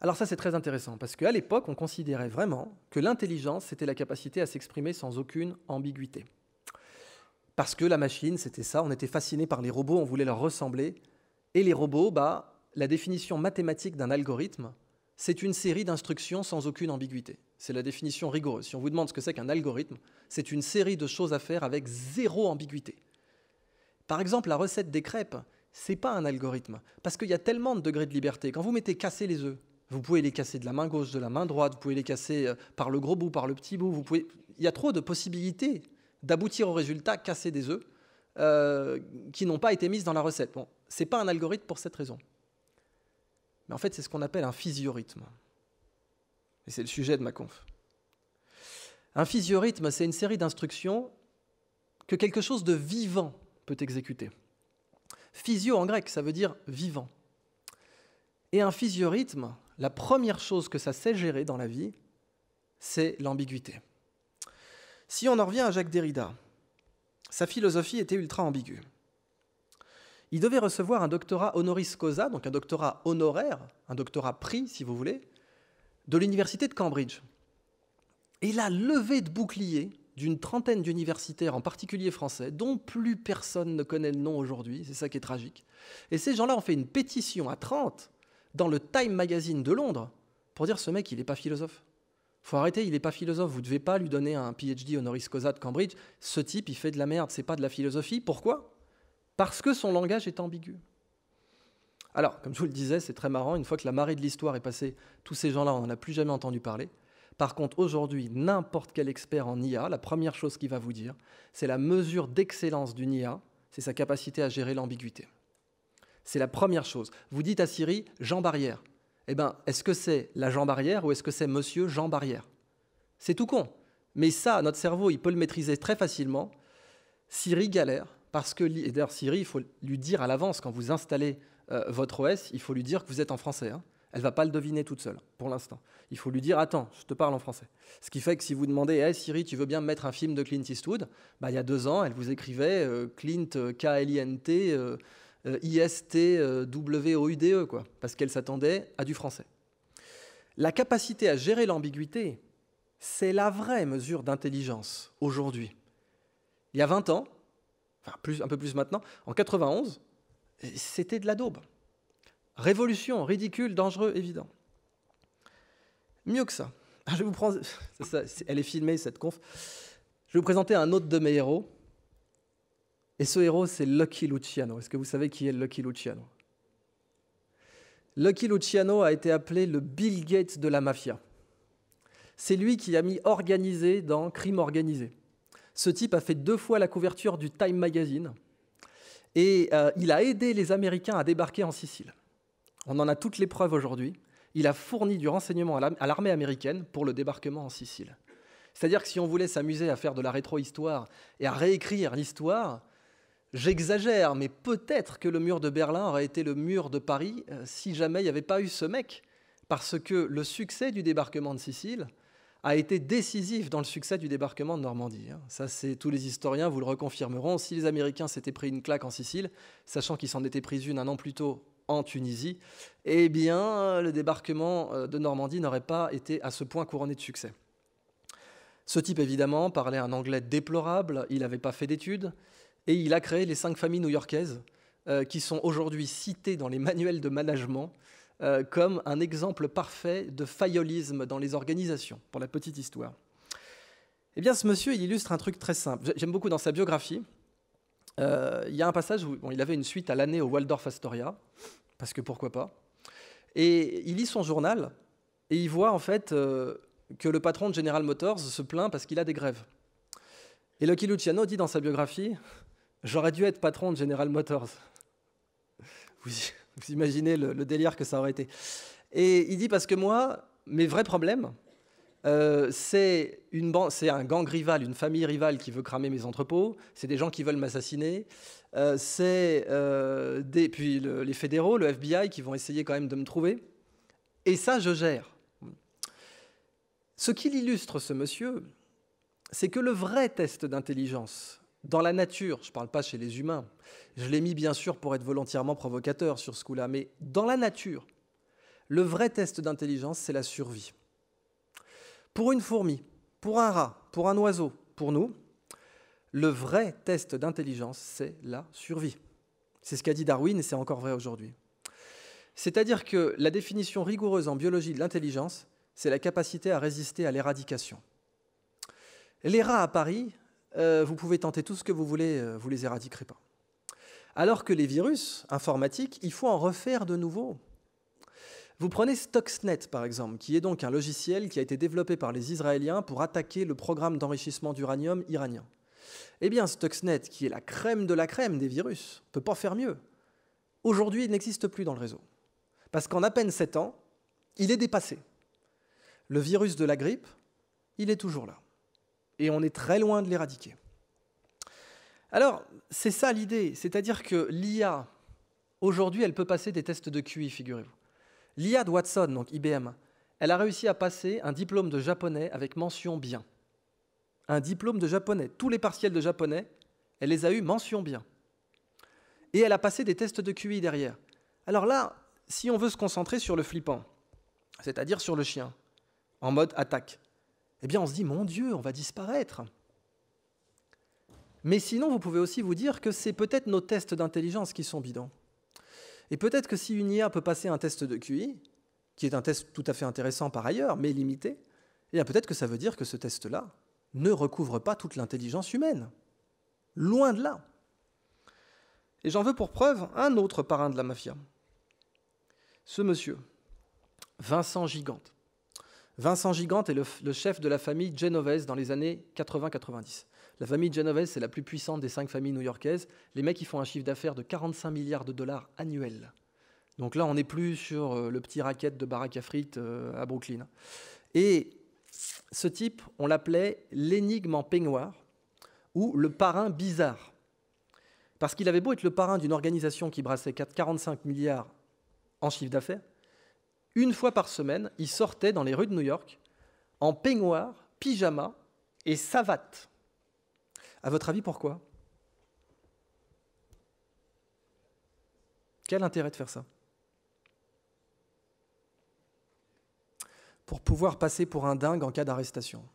Alors ça c'est très intéressant parce qu'à l'époque on considérait vraiment que l'intelligence c'était la capacité à s'exprimer sans aucune ambiguïté. Parce que la machine c'était ça, on était fasciné par les robots, on voulait leur ressembler. Et les robots, bah, la définition mathématique d'un algorithme, c'est une série d'instructions sans aucune ambiguïté. C'est la définition rigoureuse. Si on vous demande ce que c'est qu'un algorithme, c'est une série de choses à faire avec zéro ambiguïté. Par exemple, la recette des crêpes, c'est pas un algorithme, parce qu'il y a tellement de degrés de liberté. Quand vous mettez casser les œufs, vous pouvez les casser de la main gauche, de la main droite, vous pouvez les casser euh, par le gros bout, par le petit bout. Vous pouvez... Il y a trop de possibilités d'aboutir au résultat casser des œufs euh, qui n'ont pas été mises dans la recette. Ce c'est pas un algorithme pour cette raison. Mais en fait, c'est ce qu'on appelle un physiorythme. Et c'est le sujet de ma conf. Un physiorythme, c'est une série d'instructions que quelque chose de vivant peut exécuter. Physio en grec, ça veut dire vivant. Et un physiorythme, la première chose que ça sait gérer dans la vie, c'est l'ambiguïté. Si on en revient à Jacques Derrida, sa philosophie était ultra ambiguë il devait recevoir un doctorat honoris causa, donc un doctorat honoraire, un doctorat pris, si vous voulez, de l'université de Cambridge. Et la levée de boucliers d'une trentaine d'universitaires, en particulier français, dont plus personne ne connaît le nom aujourd'hui, c'est ça qui est tragique. Et ces gens-là ont fait une pétition à 30 dans le Time Magazine de Londres pour dire ce mec, il n'est pas philosophe. Faut arrêter, il n'est pas philosophe, vous ne devez pas lui donner un PhD honoris causa de Cambridge. Ce type, il fait de la merde, c'est pas de la philosophie. Pourquoi parce que son langage est ambigu. Alors, comme je vous le disais, c'est très marrant, une fois que la marée de l'histoire est passée, tous ces gens-là, on n'en a plus jamais entendu parler. Par contre, aujourd'hui, n'importe quel expert en IA, la première chose qu'il va vous dire, c'est la mesure d'excellence du IA, c'est sa capacité à gérer l'ambiguïté. C'est la première chose. Vous dites à Siri Jean Barrière. Eh bien, est-ce que c'est la Jean Barrière ou est-ce que c'est Monsieur Jean Barrière C'est tout con. Mais ça, notre cerveau, il peut le maîtriser très facilement. Siri galère parce que, et d'ailleurs Siri, il faut lui dire à l'avance, quand vous installez euh, votre OS, il faut lui dire que vous êtes en français. Hein. Elle va pas le deviner toute seule, pour l'instant. Il faut lui dire, attends, je te parle en français. Ce qui fait que si vous demandez, hey Siri, tu veux bien me mettre un film de Clint Eastwood bah, Il y a deux ans, elle vous écrivait euh, Clint, euh, K-L-I-N-T, I-S-T-W-O-U-D-E, quoi, parce qu'elle s'attendait à du français. La capacité à gérer l'ambiguïté, c'est la vraie mesure d'intelligence aujourd'hui. Il y a 20 ans, plus, un peu plus maintenant, en 91, c'était de la daube. Révolution, ridicule, dangereux, évident. Mieux que ça. Ah, je vous prends, ça, elle est filmée cette conf. Je vais vous présenter un autre de mes héros. Et ce héros, c'est Lucky Luciano. Est-ce que vous savez qui est Lucky Luciano Lucky Luciano a été appelé le Bill Gates de la mafia. C'est lui qui a mis organisé dans crime organisé. Ce type a fait deux fois la couverture du Time Magazine et euh, il a aidé les Américains à débarquer en Sicile. On en a toutes les preuves aujourd'hui. Il a fourni du renseignement à l'armée américaine pour le débarquement en Sicile. C'est-à-dire que si on voulait s'amuser à faire de la rétrohistoire et à réécrire l'histoire, j'exagère, mais peut-être que le mur de Berlin aurait été le mur de Paris euh, si jamais il n'y avait pas eu ce mec. Parce que le succès du débarquement de Sicile, a été décisif dans le succès du débarquement de Normandie. Hein. Ça, c'est tous les historiens vous le reconfirmeront. Si les Américains s'étaient pris une claque en Sicile, sachant qu'ils s'en étaient pris une un an plus tôt en Tunisie, eh bien, le débarquement euh, de Normandie n'aurait pas été à ce point couronné de succès. Ce type, évidemment, parlait un anglais déplorable, il n'avait pas fait d'études, et il a créé les cinq familles new-yorkaises, euh, qui sont aujourd'hui citées dans les manuels de management euh, comme un exemple parfait de faillolisme dans les organisations, pour la petite histoire. Eh bien, ce monsieur, il illustre un truc très simple. J'aime beaucoup dans sa biographie. Euh, il y a un passage où il avait une suite à l'année au Waldorf Astoria, parce que pourquoi pas. Et il lit son journal et il voit en fait euh, que le patron de General Motors se plaint parce qu'il a des grèves. Et Lucky Luciano dit dans sa biographie J'aurais dû être patron de General Motors. Vous, vous imaginez le, délire que ça aurait été. Et il dit parce que moi, mes vrais problèmes, euh, c'est un gang rival, une famille rivale qui veut cramer mes entrepôts, c'est des gens qui veulent m'assassiner, euh, c'est euh, des puis les fédéraux, le FBI qui vont essayer quand même de me trouver. Et ça, je gère. Ce qu'il illustre, ce monsieur, c'est que le vrai test d'intelligence dans la nature, je ne parle pas chez les humains, je l'ai mis bien sûr pour être volontairement provocateur sur ce coup-là, mais dans la nature, le vrai test d'intelligence, c'est la survie. Pour une fourmi, pour un rat, pour un oiseau, pour nous, le vrai test d'intelligence, c'est la survie. C'est ce qu'a dit Darwin et c'est encore vrai aujourd'hui. C'est-à-dire que la définition rigoureuse en biologie de l'intelligence, c'est la capacité à résister à l'éradication. Les rats à Paris, euh, vous pouvez tenter tout ce que vous voulez, euh, vous les éradiquerez pas. Alors que les virus informatiques, il faut en refaire de nouveau. Vous prenez Stuxnet par exemple, qui est donc un logiciel qui a été développé par les Israéliens pour attaquer le programme d'enrichissement d'uranium iranien. Eh bien, Stuxnet, qui est la crème de la crème des virus, peut pas faire mieux. Aujourd'hui, il n'existe plus dans le réseau. Parce qu'en à peine 7 ans, il est dépassé. Le virus de la grippe, il est toujours là et on est très loin de l'éradiquer. Alors, c'est ça l'idée, c'est-à-dire que l'IA, aujourd'hui, elle peut passer des tests de QI, figurez-vous. L'IA de Watson, donc IBM, elle a réussi à passer un diplôme de japonais avec mention bien. Un diplôme de japonais. Tous les partiels de japonais, elle les a eus mention bien. Et elle a passé des tests de QI derrière. Alors là, si on veut se concentrer sur le flippant, c'est-à-dire sur le chien, en mode attaque, eh bien on se dit, mon Dieu, on va disparaître. Mais sinon, vous pouvez aussi vous dire que c'est peut-être nos tests d'intelligence qui sont bidons. Et peut-être que si une IA peut passer un test de QI, qui est un test tout à fait intéressant par ailleurs, mais limité, eh peut-être que ça veut dire que ce test-là ne recouvre pas toute l'intelligence humaine. Loin de là. Et j'en veux pour preuve un autre parrain de la mafia. Ce monsieur, Vincent Gigante. Vincent Gigante est le, chef de la famille Genovese dans les années 80-90. La famille Genovese, c'est la plus puissante des cinq familles new-yorkaises. Les mecs, qui font un chiffre d'affaires de 45 milliards de dollars annuels. Donc là, on n'est plus sur euh, le petit racket de Baraka à frites euh, à Brooklyn. Et ce type, on l'appelait l'énigme en peignoir ou le parrain bizarre. Parce qu'il avait beau être le parrain d'une organisation qui brassait 45 milliards en chiffre d'affaires, une fois par semaine, il sortait dans les rues de New York en peignoir, pyjama et savate. À votre avis, pourquoi Quel intérêt de faire ça Pour pouvoir passer pour un dingue en cas d'arrestation.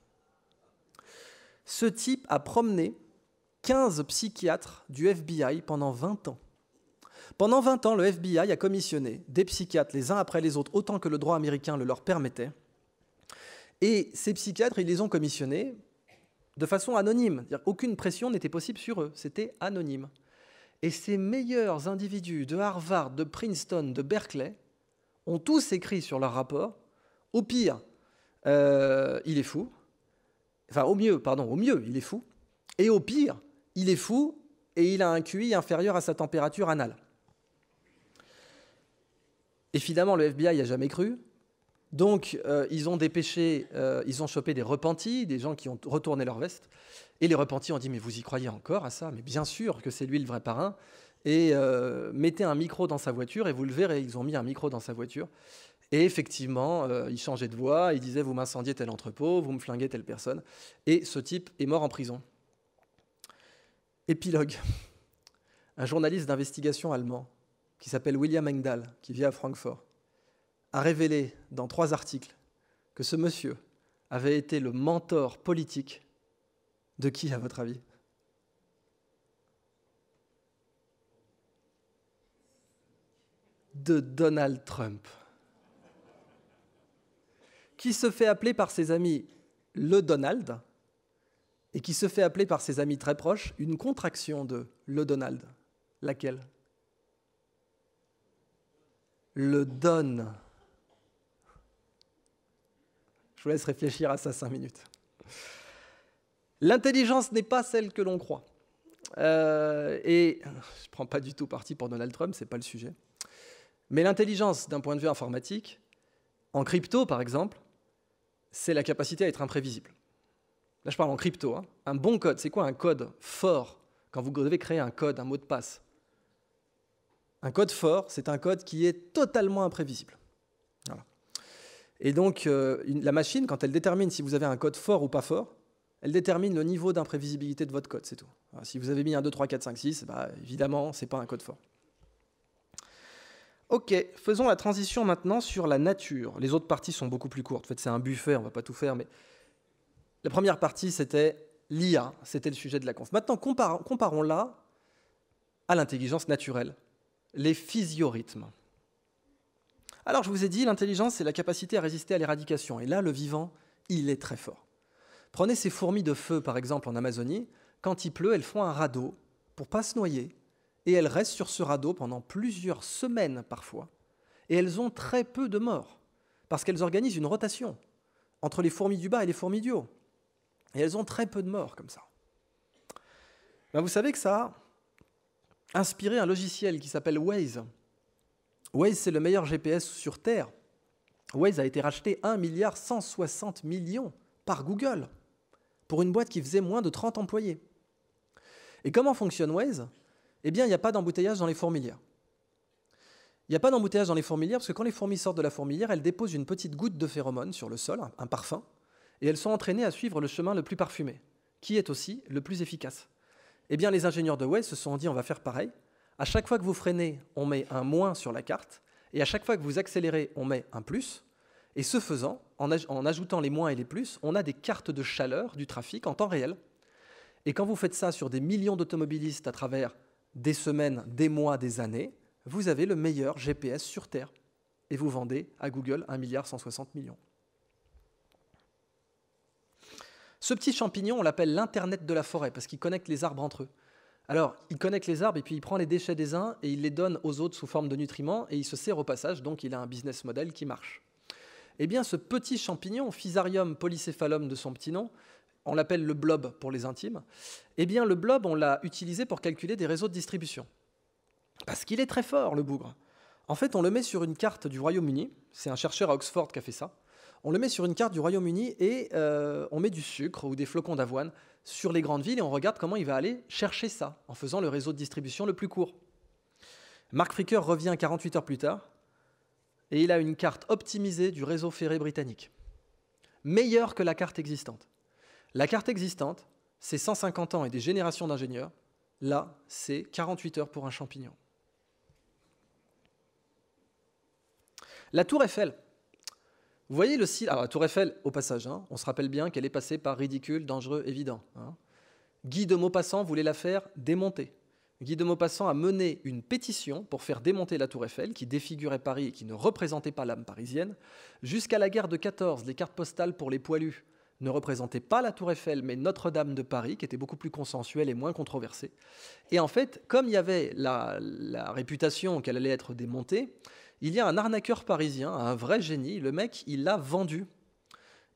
Ce type a promené 15 psychiatres du FBI pendant 20 ans. Pendant 20 ans, le FBI a commissionné des psychiatres les uns après les autres, autant que le droit américain le leur permettait. Et ces psychiatres, ils les ont commissionnés de façon anonyme. c'est-à-dire Aucune pression n'était possible sur eux, c'était anonyme. Et ces meilleurs individus de Harvard, de Princeton, de Berkeley ont tous écrit sur leur rapport, au pire, euh, il est fou. Enfin, au mieux, pardon, au mieux, il est fou. Et au pire, il est fou et il a un QI inférieur à sa température anale. Évidemment, le FBI n'y a jamais cru. Donc, euh, ils ont dépêché, euh, ils ont chopé des repentis, des gens qui ont retourné leur veste. Et les repentis ont dit Mais vous y croyez encore à ça Mais bien sûr que c'est lui le vrai parrain. Et euh, mettez un micro dans sa voiture, et vous le verrez, ils ont mis un micro dans sa voiture. Et effectivement, il changeait de voix, il disait Vous m'incendiez tel entrepôt, vous me flinguez telle personne. Et ce type est mort en prison. Épilogue. Un journaliste d'investigation allemand qui s'appelle William Engdahl, qui vit à Francfort, a révélé dans trois articles que ce monsieur avait été le mentor politique de qui, à votre avis De Donald Trump. Qui se fait appeler par ses amis le Donald et qui se fait appeler par ses amis très proches une contraction de le Donald. Laquelle le donne. Je vous laisse réfléchir à ça cinq minutes. L'intelligence n'est pas celle que l'on croit. Euh, et je ne prends pas du tout parti pour Donald Trump, ce n'est pas le sujet. Mais l'intelligence, d'un point de vue informatique, en crypto par exemple, c'est la capacité à être imprévisible. Là, je parle en crypto. Hein. Un bon code, c'est quoi un code fort Quand vous devez créer un code, un mot de passe, un code fort, c'est un code qui est totalement imprévisible. Et donc, euh, la machine, quand elle détermine si vous avez un code fort ou pas fort, elle détermine le niveau d'imprévisibilité de votre code, c'est tout. si vous avez mis un 2, 3, 4, 5, 6, bah, évidemment, ce n'est pas un code fort. Ok, faisons la transition maintenant sur la nature. Les autres parties sont beaucoup plus courtes. En fait, c'est un buffet, on ne va pas tout faire, mais la première partie, c'était l'IA, c'était le sujet de la conf. Maintenant, comparons-la à l'intelligence naturelle les physiorhythmes. Alors je vous ai dit, l'intelligence, c'est la capacité à résister à l'éradication. Et là, le vivant, il est très fort. Prenez ces fourmis de feu, par exemple, en Amazonie. Quand il pleut, elles font un radeau pour pas se noyer. Et elles restent sur ce radeau pendant plusieurs semaines parfois. Et elles ont très peu de morts, parce qu'elles organisent une rotation entre les fourmis du bas et les fourmis du haut. Et elles ont très peu de morts comme ça. Ben, vous savez que ça, inspiré un logiciel qui s'appelle Waze. Waze, c'est le meilleur GPS sur Terre. Waze a été racheté 1 milliard 160 millions par Google pour une boîte qui faisait moins de 30 employés. Et comment fonctionne Waze Eh bien, il n'y a pas d'embouteillage dans les fourmilières. Il n'y a pas d'embouteillage dans les fourmilières parce que quand les fourmis sortent de la fourmilière, elles déposent une petite goutte de phéromone sur le sol, un parfum, et elles sont entraînées à suivre le chemin le plus parfumé, qui est aussi le plus efficace. Eh bien, les ingénieurs de Waze se sont dit on va faire pareil. À chaque fois que vous freinez, on met un moins sur la carte, et à chaque fois que vous accélérez, on met un plus. Et ce faisant, en, ajoutant les moins et les plus, on a des cartes de chaleur du trafic en temps réel. Et quand vous faites ça sur des millions d'automobilistes à travers des semaines, des mois, des années, vous avez le meilleur GPS sur Terre. Et vous vendez à Google 1 milliard 160 millions. Ce petit champignon, on l'appelle l'Internet de la forêt parce qu'il connecte les arbres entre eux. Alors, il connecte les arbres et puis il prend les déchets des uns et il les donne aux autres sous forme de nutriments et il se sert au passage, donc il a un business model qui marche. Eh bien, ce petit champignon, Physarium polycéphalum de son petit nom, on l'appelle le blob pour les intimes, eh bien, le blob, on l'a utilisé pour calculer des réseaux de distribution. Parce qu'il est très fort, le bougre. En fait, on le met sur une carte du Royaume-Uni, c'est un chercheur à Oxford qui a fait ça, on le met sur une carte du Royaume-Uni et euh, on met du sucre ou des flocons d'avoine sur les grandes villes et on regarde comment il va aller chercher ça en faisant le réseau de distribution le plus court. Mark Fricker revient 48 heures plus tard et il a une carte optimisée du réseau ferré britannique, meilleure que la carte existante. La carte existante, c'est 150 ans et des générations d'ingénieurs. Là, c'est 48 heures pour un champignon. La tour Eiffel, vous voyez le site, alors la Tour Eiffel, au passage, hein, on se rappelle bien qu'elle est passée par ridicule, dangereux, évident. Hein. Guy de Maupassant voulait la faire démonter. Guy de Maupassant a mené une pétition pour faire démonter la Tour Eiffel, qui défigurait Paris et qui ne représentait pas l'âme parisienne. Jusqu'à la guerre de 14, les cartes postales pour les poilus ne représentaient pas la Tour Eiffel, mais Notre-Dame de Paris, qui était beaucoup plus consensuelle et moins controversée. Et en fait, comme il y avait la réputation qu'elle allait être démontée, il y a un arnaqueur parisien, un vrai génie, le mec, il l'a vendu.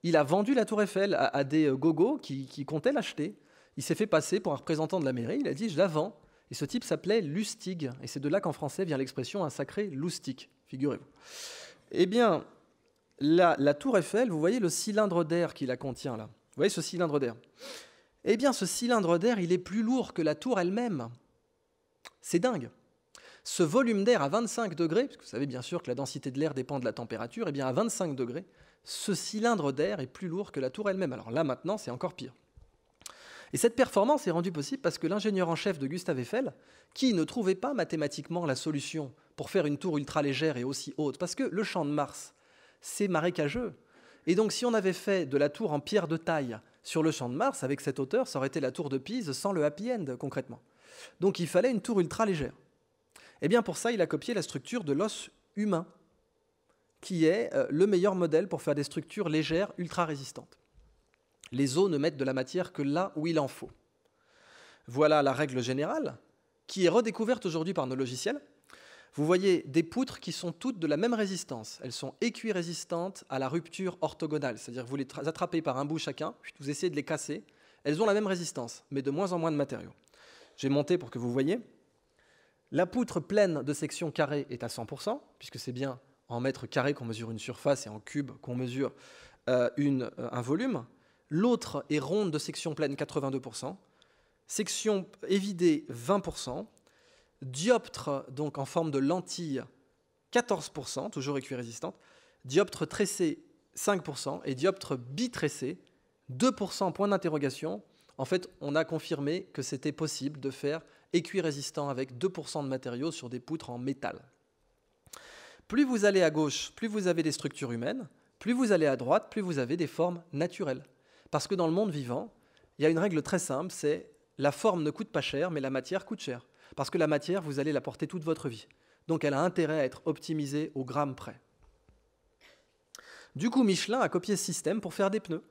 Il a vendu la Tour Eiffel à, des euh, gogos qui, comptaient l'acheter. Il s'est fait passer pour un représentant de la mairie, il a dit je la vends. Et ce type s'appelait Lustig. Et c'est de là qu'en français vient l'expression un sacré lustique, figurez-vous. Eh bien, la, la tour Eiffel, vous voyez le cylindre d'air qui la contient là. Vous voyez ce cylindre d'air Eh bien, ce cylindre d'air, il est plus lourd que la tour elle-même. C'est dingue ce volume d'air à 25 degrés, parce vous savez bien sûr que la densité de l'air dépend de la température, et eh bien à 25 degrés, ce cylindre d'air est plus lourd que la tour elle-même. Alors là maintenant, c'est encore pire. Et cette performance est rendue possible parce que l'ingénieur en chef de Gustave Eiffel, qui ne trouvait pas mathématiquement la solution pour faire une tour ultra légère et aussi haute, parce que le champ de Mars, c'est marécageux. Et donc si on avait fait de la tour en pierre de taille sur le champ de Mars, avec cette hauteur, ça aurait été la tour de Pise sans le happy end concrètement. Donc il fallait une tour ultra légère. Eh bien pour ça, il a copié la structure de l'os humain, qui est euh, le meilleur modèle pour faire des structures légères, ultra résistantes. Les os ne mettent de la matière que là où il en faut. Voilà la règle générale, qui est redécouverte aujourd'hui par nos logiciels. Vous voyez des poutres qui sont toutes de la même résistance. Elles sont équirésistantes à la rupture orthogonale, c'est-à-dire vous les attrapez par un bout chacun, puis vous essayez de les casser. Elles ont la même résistance, mais de moins en moins de matériaux. J'ai monté pour que vous voyez. La poutre pleine de section carrée est à 100%, puisque c'est bien en mètres carrés qu'on mesure une surface et en cube qu'on mesure euh, euh, un volume. L'autre est ronde de section pleine 82%, section évidée 20%, dioptre donc en forme de lentille 14%, toujours résistante, dioptre tressé 5% et dioptre bitressé 2%, point d'interrogation. En fait, on a confirmé que c'était possible de faire écuis résistant avec 2% de matériaux sur des poutres en métal. Plus vous allez à gauche, plus vous avez des structures humaines, plus vous allez à droite, plus vous avez des formes naturelles. Parce que dans le monde vivant, il y a une règle très simple, c'est la forme ne coûte pas cher, mais la matière coûte cher. Parce que la matière, vous allez la porter toute votre vie. Donc elle a intérêt à être optimisée au gramme près. Du coup, Michelin a copié ce système pour faire des pneus.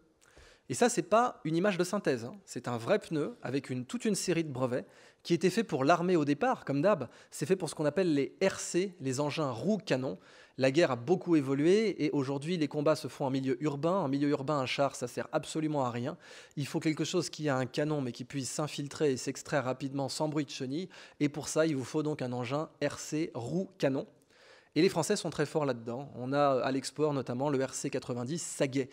Et ça, c'est pas une image de synthèse. Hein. C'est un vrai pneu avec toute une série de brevets qui était fait pour l'armée au départ, comme d'hab. C'est fait pour ce qu'on appelle les RC, les engins roues canon. La guerre a beaucoup évolué et aujourd'hui, les combats se font en milieu urbain. En milieu urbain, un char, ça sert absolument à rien. Il faut quelque chose qui a un canon mais qui puisse s'infiltrer et s'extraire rapidement sans bruit de chenille. Et pour ça, il vous faut donc un engin RC roues canon. Et les Français sont très forts là-dedans. On a à l'export notamment le RC90 Saguet.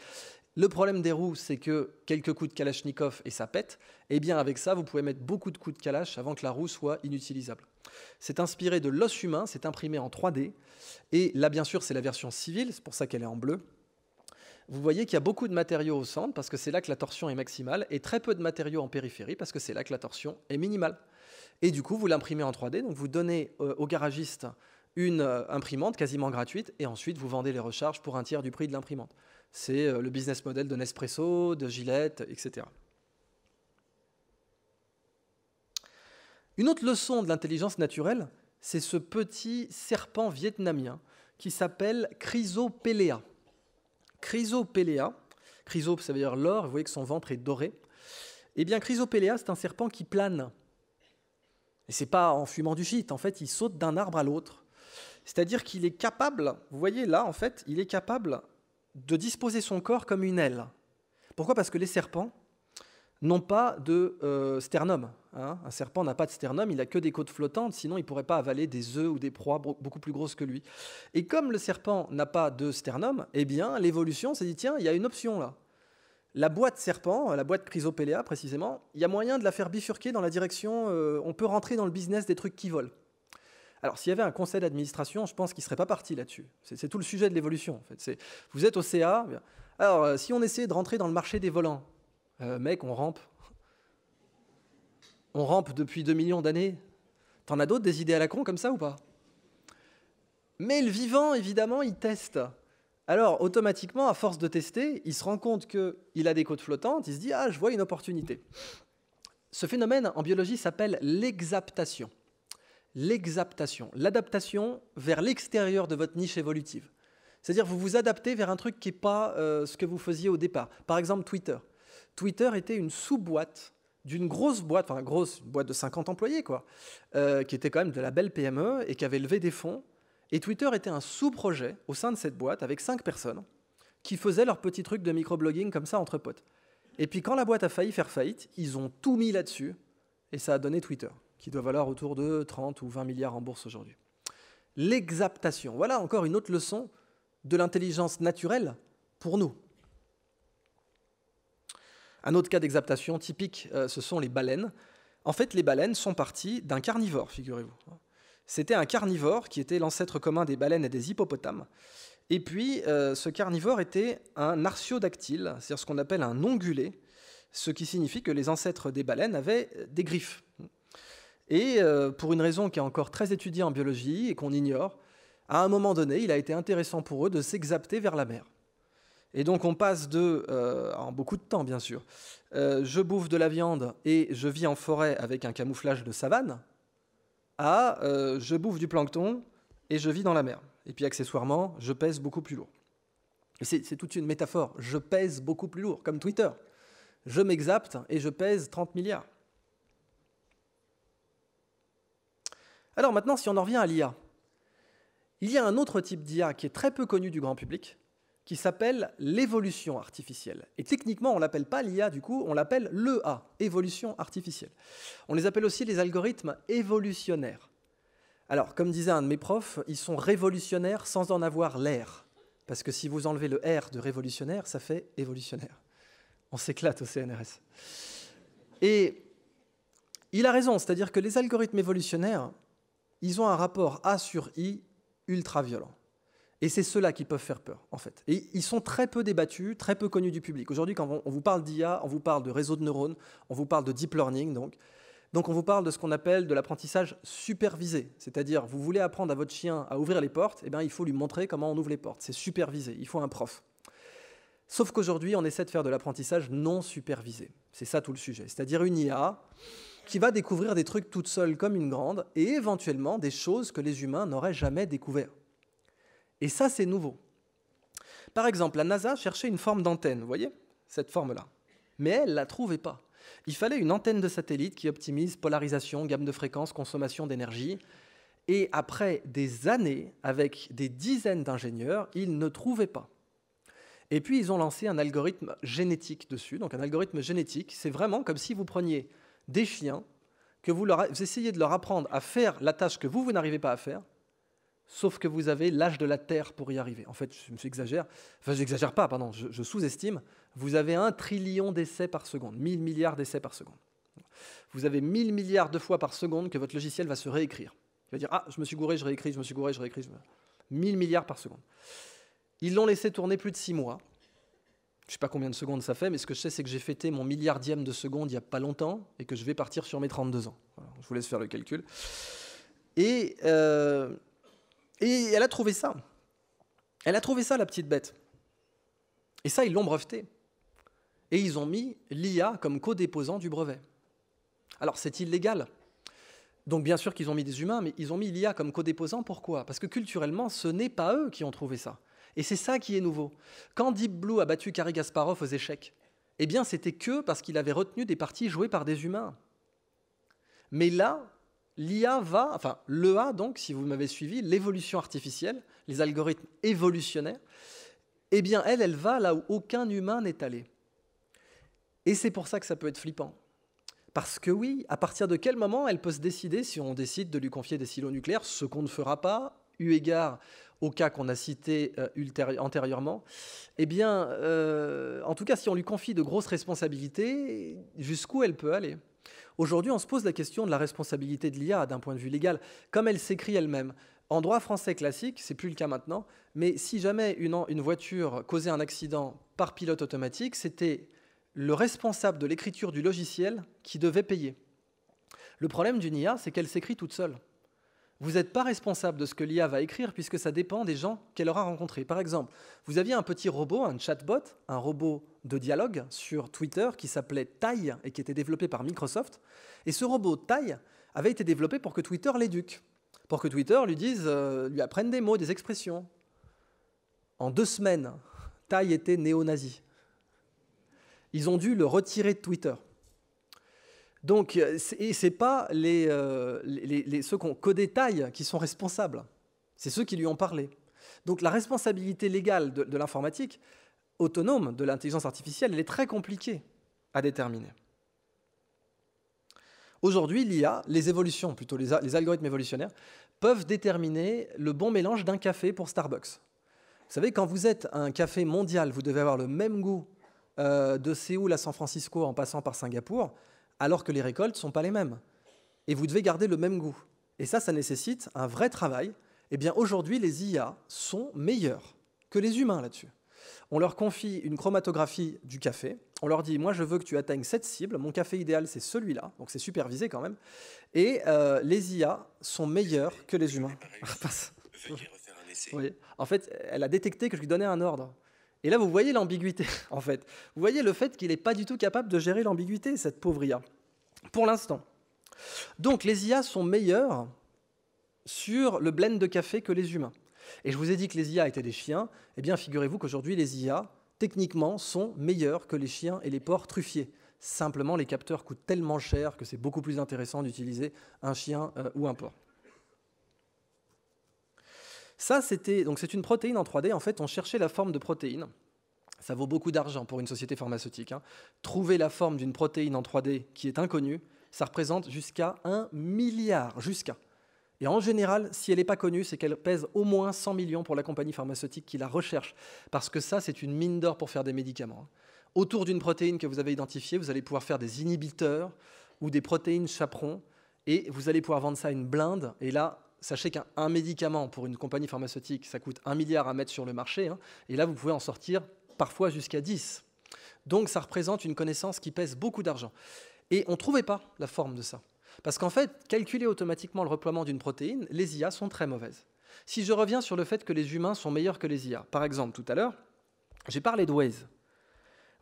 Le problème des roues, c'est que quelques coups de Kalachnikov et ça pète. Et eh bien avec ça, vous pouvez mettre beaucoup de coups de kalach avant que la roue soit inutilisable. C'est inspiré de l'os humain, c'est imprimé en 3D. Et là, bien sûr, c'est la version civile, c'est pour ça qu'elle est en bleu. Vous voyez qu'il y a beaucoup de matériaux au centre parce que c'est là que la torsion est maximale et très peu de matériaux en périphérie parce que c'est là que la torsion est minimale. Et du coup, vous l'imprimez en 3D, donc vous donnez euh, au garagiste une euh, imprimante quasiment gratuite et ensuite vous vendez les recharges pour un tiers du prix de l'imprimante c'est euh, le business model de Nespresso, de Gillette, etc. Une autre leçon de l'intelligence naturelle, c'est ce petit serpent vietnamien qui s'appelle Chrysopelea. Chrysopelea, Chryso, ça veut dire l'or, vous voyez que son ventre est doré. Eh bien, Chrysopelea, c'est un serpent qui plane. Et c'est pas en fumant du shit, en fait, il saute d'un arbre à l'autre. C'est-à-dire qu'il est capable, vous voyez là, en fait, il est capable de disposer son corps comme une aile. Pourquoi Parce que les serpents n'ont pas de euh, sternum. Hein. Un serpent n'a pas de sternum, il n'a que des côtes flottantes, sinon il ne pourrait pas avaler des œufs ou des proies beaucoup plus grosses que lui. Et comme le serpent n'a pas de sternum, eh bien l'évolution s'est dit, tiens, il y a une option là. La boîte serpent, la boîte Chrysopelea précisément, il y a moyen de la faire bifurquer dans la direction, euh, on peut rentrer dans le business des trucs qui volent. Alors, s'il y avait un conseil d'administration, je pense qu'il ne serait pas parti là-dessus. C'est tout le sujet de l'évolution, fait. Vous êtes au CA. Alors, euh, si on essaie de rentrer dans le marché des volants, euh, mec, on rampe. On rampe depuis 2 millions d'années. T'en as d'autres des idées à la con comme ça ou pas Mais le vivant, évidemment, il teste. Alors, automatiquement, à force de tester, il se rend compte qu'il a des côtes flottantes, il se dit Ah, je vois une opportunité. Ce phénomène en biologie s'appelle l'exaptation l'exaptation, l'adaptation vers l'extérieur de votre niche évolutive. C'est-à-dire vous vous adaptez vers un truc qui n'est pas euh, ce que vous faisiez au départ. Par exemple, Twitter. Twitter était une sous-boîte d'une grosse boîte, enfin grosse, boîte de 50 employés, quoi, euh, qui était quand même de la belle PME et qui avait levé des fonds. Et Twitter était un sous-projet au sein de cette boîte avec 5 personnes qui faisaient leur petit truc de microblogging comme ça entre potes. Et puis quand la boîte a failli faire faillite, ils ont tout mis là-dessus et ça a donné Twitter qui doit valoir autour de 30 ou 20 milliards en bourse aujourd'hui. L'exaptation, voilà encore une autre leçon de l'intelligence naturelle pour nous. Un autre cas d'exaptation typique, euh, ce sont les baleines. En fait, les baleines sont parties d'un carnivore, figurez-vous. C'était un carnivore qui était l'ancêtre commun des baleines et des hippopotames. Et puis, euh, ce carnivore était un artiodactyle, c'est-à-dire ce qu'on appelle un ongulé, ce qui signifie que les ancêtres des baleines avaient des griffes. Et euh, pour une raison qui est encore très étudiée en biologie et qu'on ignore, à un moment donné, il a été intéressant pour eux de s'exapter vers la mer. Et donc on passe de, euh, en beaucoup de temps bien sûr, euh, je bouffe de la viande et je vis en forêt avec un camouflage de savane, à je bouffe du plancton et je vis dans la mer. Et puis accessoirement, je pèse beaucoup plus lourd. C'est toute une métaphore, je pèse beaucoup plus lourd, comme Twitter. Je m'exapte et je pèse 30 milliards. Alors maintenant, si on en revient à l'IA, il y a un autre type d'IA qui est très peu connu du grand public, qui s'appelle l'évolution artificielle. Et techniquement, on l'appelle pas l'IA du coup, on l'appelle le A, évolution artificielle. On les appelle aussi les algorithmes évolutionnaires. Alors, comme disait un de mes profs, ils sont révolutionnaires sans en avoir l'air. Parce que si vous enlevez le R de révolutionnaire, ça fait évolutionnaire. On s'éclate au CNRS. Et il a raison, c'est-à-dire que les algorithmes évolutionnaires, ils ont un rapport A sur I ultra violent. Et c'est ceux-là qui peuvent faire peur, en fait. Et ils sont très peu débattus, très peu connus du public. Aujourd'hui, quand on vous parle d'IA, on vous parle de réseau de neurones, on vous parle de deep learning, donc. Donc on vous parle de ce qu'on appelle de l'apprentissage supervisé, c'est-à-dire vous voulez apprendre à votre chien à ouvrir les portes, eh bien il faut lui montrer comment on ouvre les portes, c'est supervisé, il faut un prof. Sauf qu'aujourd'hui, on essaie de faire de l'apprentissage non supervisé. C'est ça tout le sujet, c'est-à-dire une IA qui va découvrir des trucs toute seule comme une grande, et éventuellement des choses que les humains n'auraient jamais découvert. Et ça, c'est nouveau. Par exemple, la NASA cherchait une forme d'antenne, vous voyez Cette forme-là. Mais elle ne la trouvait pas. Il fallait une antenne de satellite qui optimise polarisation, gamme de fréquences, consommation d'énergie. Et après des années, avec des dizaines d'ingénieurs, ils ne trouvaient pas. Et puis ils ont lancé un algorithme génétique dessus. Donc un algorithme génétique, c'est vraiment comme si vous preniez des chiens que vous, essayez de leur apprendre à faire la tâche que vous, vous n'arrivez pas à faire, sauf que vous avez l'âge de la Terre pour y arriver. En fait, je me suis exagère, enfin, j'exagère pas, pardon, je, sous-estime, vous avez un trillion d'essais par seconde, mille milliards d'essais par seconde. Vous avez mille milliards de fois par seconde que votre logiciel va se réécrire. Il va dire Ah, je me suis gouré, je réécris, je me suis gouré, je réécris. Je 1000 milliards par seconde. Ils l'ont laissé tourner plus de six mois. Je sais pas combien de secondes ça fait, mais ce que je sais, c'est que j'ai fêté mon milliardième de seconde il y a pas longtemps et que je vais partir sur mes 32 ans. je vous laisse faire le calcul. Et, euh, et elle a trouvé ça. Elle a trouvé ça, la petite bête. Et ça, ils l'ont breveté. Et ils ont mis l'IA comme codéposant du brevet. Alors, c'est illégal. Donc, bien sûr qu'ils ont mis des humains, mais ils ont mis l'IA comme codéposant. Pourquoi Parce que culturellement, ce n'est pas eux qui ont trouvé ça. Et c'est ça qui est nouveau. Quand Deep Blue a battu Kari Gasparov aux échecs, eh bien c'était que parce qu'il avait retenu des parties jouées par des humains. Mais là, l'IA va, enfin l'EA donc, si vous m'avez suivi, l'évolution artificielle, les algorithmes évolutionnaires, eh bien elle, elle va là où aucun humain n'est allé. Et c'est pour ça que ça peut être flippant. Parce que oui, à partir de quel moment elle peut se décider si on décide de lui confier des silos nucléaires, ce qu'on ne fera pas, eu égard au cas qu'on a cité euh, antérieurement, eh bien, euh, en tout cas, si on lui confie de grosses responsabilités, jusqu'où elle peut aller Aujourd'hui, on se pose la question de la responsabilité de l'IA d'un point de vue légal, comme elle s'écrit elle-même. En droit français classique, c'est plus le cas maintenant, mais si jamais une, une voiture causait un accident par pilote automatique, c'était le responsable de l'écriture du logiciel qui devait payer. Le problème d'une IA, c'est qu'elle s'écrit toute seule vous n'êtes pas responsable de ce que l'IA va écrire puisque ça dépend des gens qu'elle aura rencontrés. Par exemple, vous aviez un petit robot, un chatbot, un robot de dialogue sur Twitter qui s'appelait Tai et qui était développé par Microsoft. Et ce robot Tai avait été développé pour que Twitter l'éduque, pour que Twitter lui dise, euh, lui apprenne des mots, des expressions. En deux semaines, Tai était néo-nazi. Ils ont dû le retirer de Twitter. Donc, euh, ce n'est pas les, euh, ceux qui sont responsables, c'est ceux qui lui ont parlé. Donc la responsabilité légale de, l'informatique autonome, de l'intelligence artificielle, elle est très compliquée à déterminer. Aujourd'hui, l'IA, les évolutions, plutôt les, algorithmes évolutionnaires, peuvent déterminer le bon mélange d'un café pour Starbucks. Vous savez, quand vous êtes un café mondial, vous devez avoir le même goût euh, de Séoul à San Francisco en passant par Singapour alors que les récoltes ne sont pas les mêmes. Et vous devez garder le même goût. Et ça, ça nécessite un vrai travail. Eh bien, aujourd'hui, les IA sont meilleurs que les humains là-dessus. On leur confie une chromatographie du café. On leur dit, moi, je veux que tu atteignes cette cible. Mon café idéal, c'est celui-là. Donc, c'est supervisé quand même. Et euh, les IA sont meilleurs que les humains. Ah, en fait, elle a détecté que je lui donnais un ordre. Et là, vous voyez l'ambiguïté, en fait. Vous voyez le fait qu'il n'est pas du tout capable de gérer l'ambiguïté, cette pauvre IA, pour l'instant. Donc, les IA sont meilleurs sur le blend de café que les humains. Et je vous ai dit que les IA étaient des chiens. Eh bien, figurez-vous qu'aujourd'hui, les IA, techniquement, sont meilleurs que les chiens et les porcs truffiers. Simplement, les capteurs coûtent tellement cher que c'est beaucoup plus intéressant d'utiliser un chien euh, ou un porc. Ça, c'était donc c'est une protéine en 3D. En fait, on cherchait la forme de protéine. Ça vaut beaucoup d'argent pour une société pharmaceutique. Hein. Trouver la forme d'une protéine en 3D qui est inconnue, ça représente jusqu'à un milliard, jusqu'à. Et en général, si elle n'est pas connue, c'est qu'elle pèse au moins 100 millions pour la compagnie pharmaceutique qui la recherche. Parce que ça, c'est une mine d'or pour faire des médicaments. Hein. Autour d'une protéine que vous avez identifiée, vous allez pouvoir faire des inhibiteurs ou des protéines chaperons. Et vous allez pouvoir vendre ça à une blinde. Et là, Sachez qu'un médicament pour une compagnie pharmaceutique, ça coûte un milliard à mettre sur le marché, hein, et là, vous pouvez en sortir parfois jusqu'à 10. Donc ça représente une connaissance qui pèse beaucoup d'argent. Et on ne trouvait pas la forme de ça. Parce qu'en fait, calculer automatiquement le reploiement d'une protéine, les IA sont très mauvaises. Si je reviens sur le fait que les humains sont meilleurs que les IA, par exemple, tout à l'heure, j'ai parlé de Waze.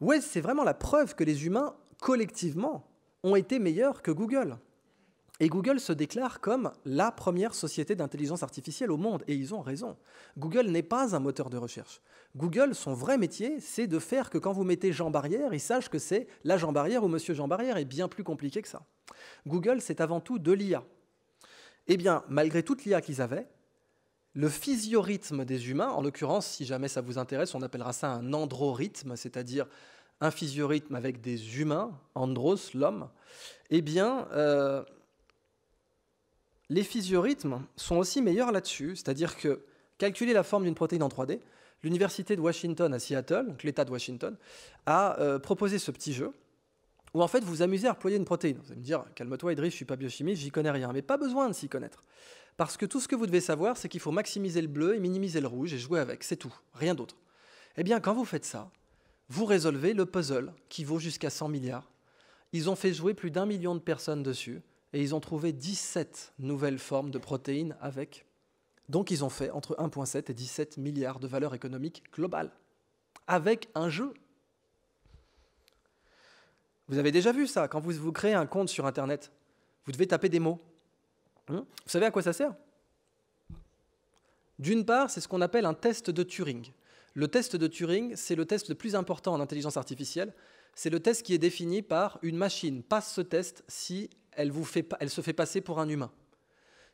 Waze, c'est vraiment la preuve que les humains, collectivement, ont été meilleurs que Google. Et Google se déclare comme la première société d'intelligence artificielle au monde, et ils ont raison. Google n'est pas un moteur de recherche. Google, son vrai métier, c'est de faire que quand vous mettez Jean Barrière, il sache que c'est la Jean Barrière ou Monsieur Jean Barrière, et bien plus compliqué que ça. Google, c'est avant tout de l'IA. Eh bien, malgré toute l'IA qu'ils avaient, le physiorythme des humains, en l'occurrence, si jamais ça vous intéresse, on appellera ça un androrythme, c'est-à-dire un physiorythme avec des humains, andros, l'homme, eh bien, euh, les physiorythmes sont aussi meilleurs là-dessus, c'est-à-dire que calculer la forme d'une protéine en 3D, l'université de Washington à Seattle, donc l'État de Washington, a euh, proposé ce petit jeu où en fait vous amusez à employer une protéine. Vous allez me dire, calme-toi Idriss, je suis pas biochimiste, j'y connais rien, mais pas besoin de s'y connaître. Parce que tout ce que vous devez savoir, c'est qu'il faut maximiser le bleu et minimiser le rouge et jouer avec, c'est tout, rien d'autre. Eh bien, quand vous faites ça, vous résolvez le puzzle qui vaut jusqu'à 100 milliards. Ils ont fait jouer plus d'un million de personnes dessus et ils ont trouvé 17 nouvelles formes de protéines avec. Donc ils ont fait entre 1,7 et 17 milliards de valeurs économiques globale avec un jeu. Vous avez déjà vu ça, quand vous vous créez un compte sur Internet, vous devez taper des mots. Hmm? Vous savez à quoi ça sert D'une part, c'est ce qu'on appelle un test de Turing. Le test de Turing, c'est le test le plus important en intelligence artificielle. C'est le test qui est défini par une machine passe ce test si elle, se fait passer pour un humain.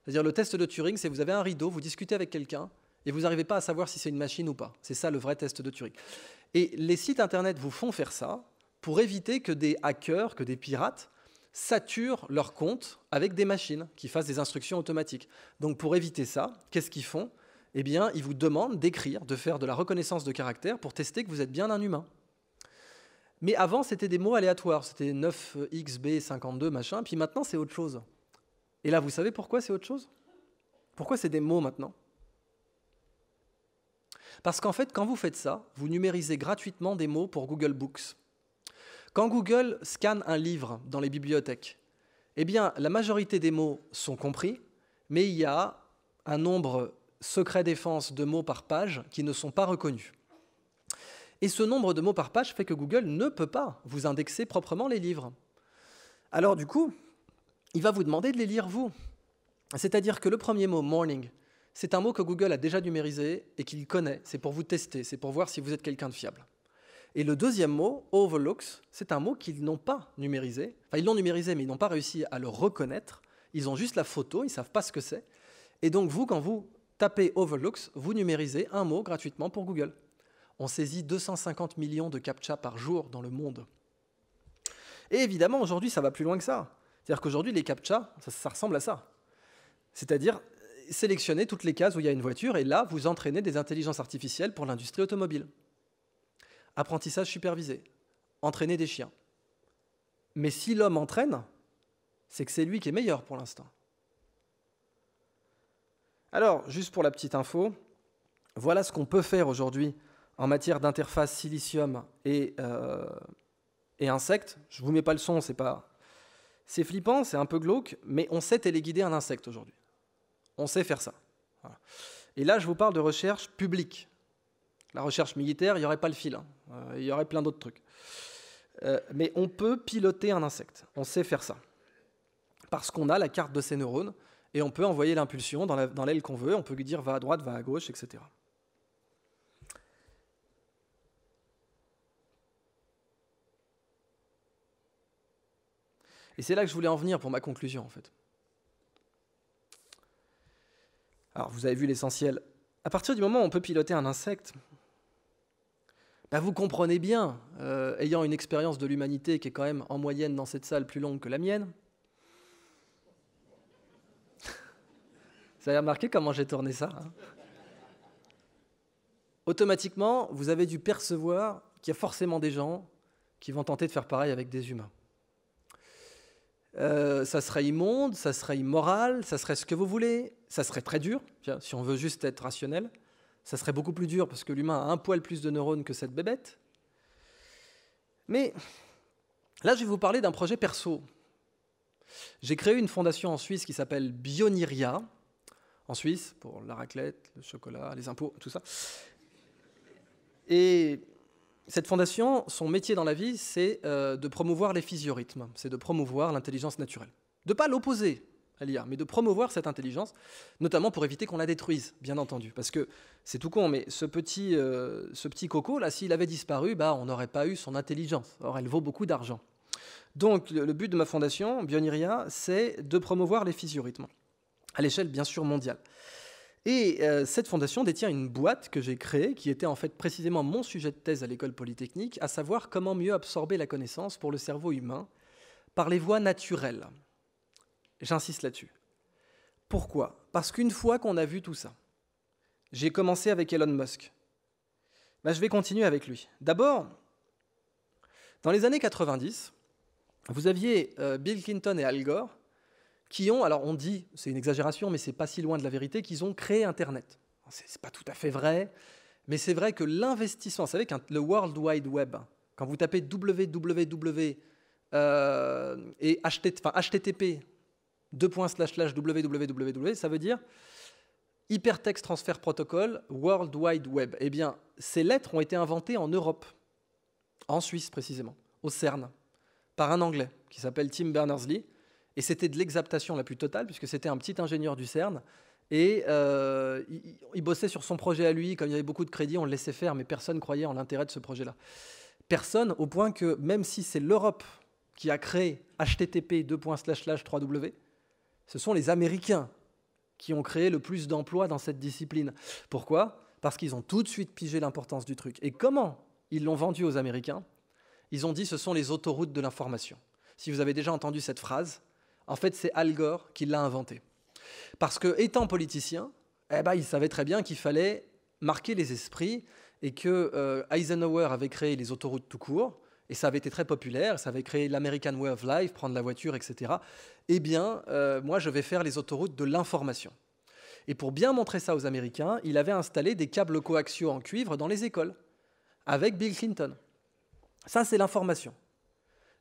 C'est-à-dire le test de Turing, c'est vous avez un rideau, vous discutez avec quelqu'un, et vous n'arrivez pas à savoir si c'est une machine ou pas. C'est ça le vrai test de Turing. Et les sites Internet vous font faire ça pour éviter que des hackers, que des pirates, saturent leur compte avec des machines qui fassent des instructions automatiques. Donc pour éviter ça, qu'est-ce qu'ils font Eh bien, ils vous demandent d'écrire, de faire de la reconnaissance de caractère pour tester que vous êtes bien un humain. Mais avant, c'était des mots aléatoires. C'était 9xb52, euh, machin. Puis maintenant, c'est autre chose. Et là, vous savez pourquoi c'est autre chose Pourquoi c'est des mots maintenant Parce qu'en fait, quand vous faites ça, vous numérisez gratuitement des mots pour Google Books. Quand Google scanne un livre dans les bibliothèques, eh bien, la majorité des mots sont compris, mais il y a un nombre secret défense de mots par page qui ne sont pas reconnus et ce nombre de mots par page fait que Google ne peut pas vous indexer proprement les livres. Alors du coup, il va vous demander de les lire vous. C'est-à-dire que le premier mot, morning, c'est un mot que Google a déjà numérisé et qu'il connaît. C'est pour vous tester, c'est pour voir si vous êtes quelqu'un de fiable. Et le deuxième mot, overlooks, c'est un mot qu'ils n'ont pas numérisé. Enfin, ils l'ont numérisé, mais ils n'ont pas réussi à le reconnaître. Ils ont juste la photo, ils ne savent pas ce que c'est. Et donc, vous, quand vous tapez overlooks, vous numérisez un mot gratuitement pour Google on saisit 250 millions de captcha par jour dans le monde. Et évidemment, aujourd'hui, ça va plus loin que ça. C'est-à-dire qu'aujourd'hui, les captcha, ça, ça ressemble à ça. C'est-à-dire euh, sélectionner toutes les cases où il y a une voiture et là, vous entraînez des intelligences artificielles pour l'industrie automobile. Apprentissage supervisé. Entraîner des chiens. Mais si l'homme entraîne, c'est que c'est lui qui est meilleur pour l'instant. Alors, juste pour la petite info, voilà ce qu'on peut faire aujourd'hui en matière d'interface silicium euh, et, insectes. Je vous mets pas le son, c'est pas. C'est flippant, c'est un peu glauque, mais on sait téléguider un insecte aujourd'hui. On sait faire ça. Et là, je vous parle de recherche publique. La recherche militaire, il n'y aurait pas le fil. Hein. Euh, il y aurait plein d'autres trucs. Euh, mais on peut piloter un insecte. On sait faire ça. Parce qu'on a la carte de ses neurones et on peut envoyer l'impulsion dans l'aile qu'on veut. On peut lui dire va à droite, va à gauche, etc. Et c'est là que je voulais en venir pour ma conclusion, en fait. Alors, vous avez vu l'essentiel. À partir du moment où on peut piloter un insecte, bah, vous comprenez bien, euh, ayant une expérience de l'humanité qui est quand même en moyenne dans cette salle plus longue que la mienne, vous avez remarqué comment j'ai tourné ça hein Automatiquement, vous avez dû percevoir qu'il y a forcément des gens qui vont tenter de faire pareil avec des humains. Euh, ça serait immonde, ça serait immoral, ça serait ce que vous voulez, ça serait très dur, si on veut juste être rationnel, ça serait beaucoup plus dur parce que l'humain a un poil plus de neurones que cette bébête. Mais là, je vais vous parler d'un projet perso. J'ai créé une fondation en Suisse qui s'appelle Bioniria, en Suisse, pour la raclette, le chocolat, les impôts, tout ça. Et cette fondation, son métier dans la vie, c'est euh, de promouvoir les physiorhythmes, c'est de promouvoir l'intelligence naturelle. De pas l'opposer à l'IA, mais de promouvoir cette intelligence, notamment pour éviter qu'on la détruise, bien entendu. Parce que c'est tout con, mais ce petit, euh, ce petit coco, là, s'il avait disparu, bah, on n'aurait pas eu son intelligence. Or, elle vaut beaucoup d'argent. Donc, le but de ma fondation, Bioniria, c'est de promouvoir les physiorhythmes, à l'échelle bien sûr mondiale. Et euh, cette fondation détient une boîte que j'ai créée, qui était en fait précisément mon sujet de thèse à l'école polytechnique, à savoir comment mieux absorber la connaissance pour le cerveau humain par les voies naturelles. J'insiste là-dessus. Pourquoi Parce qu'une fois qu'on a vu tout ça, j'ai commencé avec Elon Musk. Bah, je vais continuer avec lui. D'abord, dans les années 90, vous aviez euh, Bill Clinton et Al Gore qui ont, alors on dit, c'est une exagération, mais c'est pas si loin de la vérité, qu'ils ont créé Internet. C'est pas tout à fait vrai, mais c'est vrai que l'investissement, vous savez, le World Wide Web, quand vous tapez www euh, et enfin, http www, ça veut dire Hypertext Transfer Protocol World Wide Web. Eh bien, ces lettres ont été inventées en Europe, en Suisse précisément, au CERN, par un Anglais qui s'appelle Tim Berners-Lee, et c'était de l'exaptation la plus totale, puisque c'était un petit ingénieur du CERN. Et euh, il, bossait sur son projet à lui. Comme il y avait beaucoup de crédits, on le laissait faire, mais personne croyait en l'intérêt de ce projet-là. Personne, au point que même si c'est l'Europe qui a créé http 2.//3w, ce sont les Américains qui ont créé le plus d'emplois dans cette discipline. Pourquoi Parce qu'ils ont tout de suite pigé l'importance du truc. Et comment ils l'ont vendu aux Américains Ils ont dit ce sont les autoroutes de l'information. Si vous avez déjà entendu cette phrase, en fait, c'est Al Gore qui l'a inventé. Parce que, étant politicien, eh ben, il savait très bien qu'il fallait marquer les esprits et que euh, Eisenhower avait créé les autoroutes tout court, et ça avait été très populaire, ça avait créé l'American Way of Life, prendre la voiture, etc. Eh bien, euh, moi, je vais faire les autoroutes de l'information. Et pour bien montrer ça aux Américains, il avait installé des câbles coaxiaux en cuivre dans les écoles, avec Bill Clinton. Ça, c'est l'information.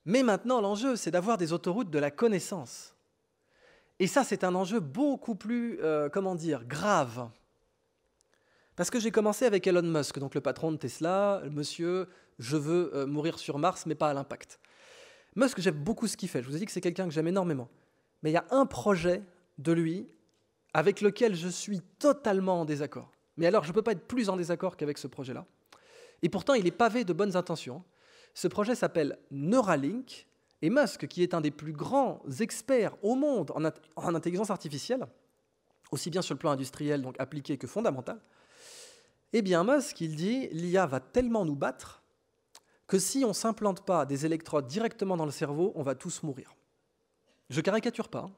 Mais maintenant, l'enjeu, c'est d'avoir des autoroutes de la connaissance. Et ça, c'est un enjeu beaucoup plus, euh, comment dire, grave. Parce que j'ai commencé avec Elon Musk, donc le patron de Tesla, monsieur, je veux euh, mourir sur Mars, mais pas à l'impact. Musk, j'aime beaucoup ce qu'il fait. Je vous ai dit que c'est quelqu'un que j'aime énormément. Mais il y a un projet de lui avec lequel je suis totalement en désaccord. Mais alors, je ne peux pas être plus en désaccord qu'avec ce projet-là. Et pourtant, il est pavé de bonnes intentions. Ce projet s'appelle Neuralink et Musk, qui est un des plus grands experts au monde en, intelligence artificielle, aussi bien sur le plan industriel, donc appliqué que fondamental, eh bien Musk, il dit, l'IA va tellement nous battre que si on ne s'implante pas des électrodes directement dans le cerveau, on va tous mourir. Je caricature pas,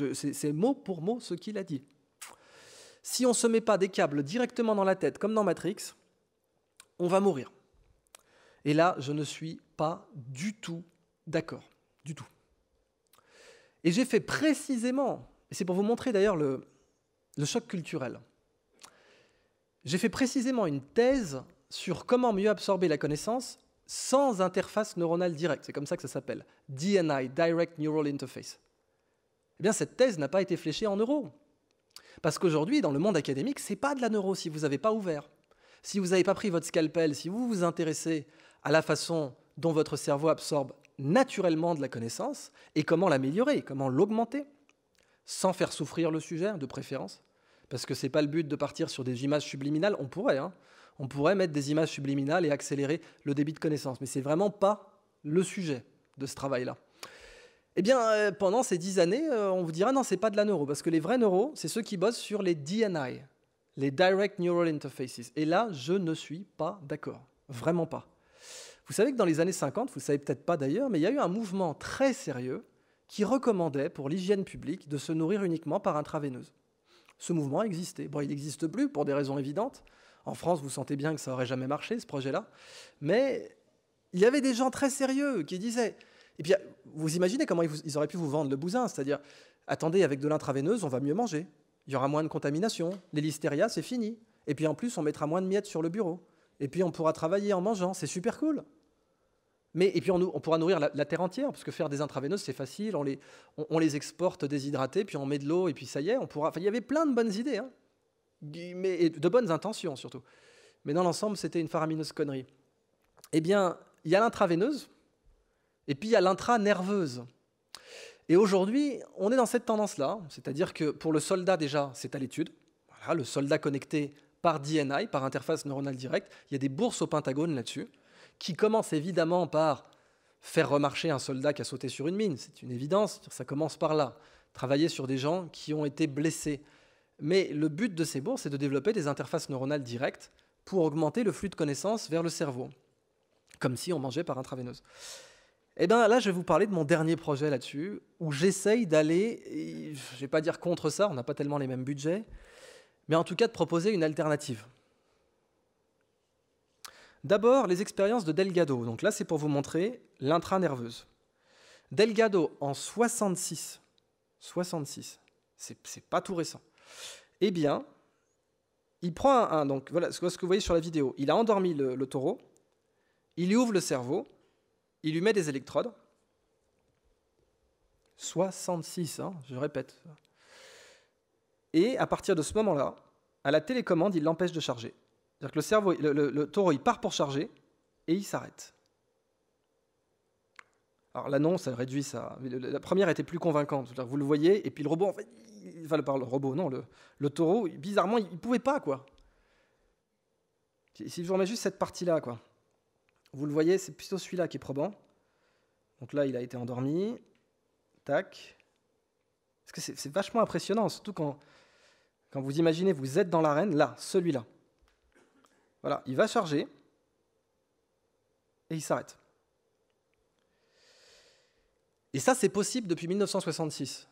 hein. c'est mot pour mot ce qu'il a dit. Si on ne se met pas des câbles directement dans la tête, comme dans Matrix, on va mourir. Et là, je ne suis pas du tout d'accord. Du tout. Et j'ai fait précisément, et c'est pour vous montrer d'ailleurs le, choc culturel, j'ai fait précisément une thèse sur comment mieux absorber la connaissance sans interface neuronale directe. C'est comme ça que ça s'appelle. DNI, Direct Neural Interface. Eh bien, cette thèse n'a pas été fléchée en euros. Parce qu'aujourd'hui, dans le monde académique, c'est pas de la neuro si vous n'avez pas ouvert. Si vous n'avez pas pris votre scalpel, si vous vous intéressez à la façon dont votre cerveau absorbe naturellement de la connaissance et comment l'améliorer, comment l'augmenter, sans faire souffrir le sujet hein, de préférence. Parce que ce n'est pas le but de partir sur des images subliminales, on pourrait, hein. on pourrait mettre des images subliminales et accélérer le débit de connaissance, mais ce n'est vraiment pas le sujet de ce travail-là. Eh bien, euh, pendant ces dix années, euh, on vous dira non, ce n'est pas de la neuro, parce que les vrais neuros, c'est ceux qui bossent sur les DNI, les Direct Neural Interfaces. Et là, je ne suis pas d'accord, vraiment pas. Vous savez que dans les années 50, vous ne le savez peut-être pas d'ailleurs, mais il y a eu un mouvement très sérieux qui recommandait pour l'hygiène publique de se nourrir uniquement par intraveineuse. Ce mouvement existait. Bon, il n'existe plus pour des raisons évidentes. En France, vous sentez bien que ça n'aurait jamais marché, ce projet-là. Mais il y avait des gens très sérieux qui disaient... Et eh puis, vous imaginez comment ils auraient pu vous vendre le bousin, c'est-à-dire, attendez, avec de l'intraveineuse, on va mieux manger. Il y aura moins de contamination. Les c'est fini. Et puis en plus, on mettra moins de miettes sur le bureau. Et puis on pourra travailler en mangeant, c'est super cool. Mais, et puis on, on pourra nourrir la, terre entière, parce que faire des intraveineuses, c'est facile, on les, on, les, exporte déshydratés, puis on met de l'eau, et puis ça y est, on pourra... Enfin, il y avait plein de bonnes idées, hein. de bonnes intentions surtout. Mais dans l'ensemble, c'était une faramineuse connerie. Eh bien, il y a l'intraveineuse, et puis il y a l'intra-nerveuse. Et aujourd'hui, on est dans cette tendance-là, c'est-à-dire que pour le soldat déjà, c'est à l'étude. Voilà, le soldat connecté par DNI, par interface neuronale directe. Il y a des bourses au Pentagone là-dessus, qui commencent évidemment par faire remarcher un soldat qui a sauté sur une mine, c'est une évidence, ça commence par là. Travailler sur des gens qui ont été blessés. Mais le but de ces bourses, c'est de développer des interfaces neuronales directes pour augmenter le flux de connaissances vers le cerveau, comme si on mangeait par intraveineuse. Et eh bien là, je vais vous parler de mon dernier projet là-dessus, où j'essaye d'aller, je ne vais pas dire contre ça, on n'a pas tellement les mêmes budgets, mais en tout cas de proposer une alternative. D'abord, les expériences de Delgado. Donc là, c'est pour vous montrer l'intra-nerveuse. Delgado, en 66, 66, c'est pas tout récent, eh bien, il prend un, donc voilà ce que vous voyez sur la vidéo. Il a endormi le, taureau, il lui ouvre le cerveau, il lui met des électrodes. 66, hein, je répète. Et à partir de ce moment-là, à la télécommande, il l'empêche de charger. C'est-à-dire que le, cerveau, le, taureau, il part pour charger et il s'arrête. Alors l'annonce, elle réduit ça. La première était plus convaincante. Vous le voyez, et puis le robot, en fait, il, enfin, le, le robot, non, le, taureau, bizarrement, il ne pouvait pas, quoi. Si, je vous remets juste cette partie-là, quoi. Vous le voyez, c'est plutôt celui-là qui est probant. Donc là, il a été endormi. Tac. Parce que c'est vachement impressionnant, surtout quand, quand vous imaginez, vous êtes dans l'arène, là, celui-là. Voilà, il va charger et il s'arrête. Et ça, c'est possible depuis 1966.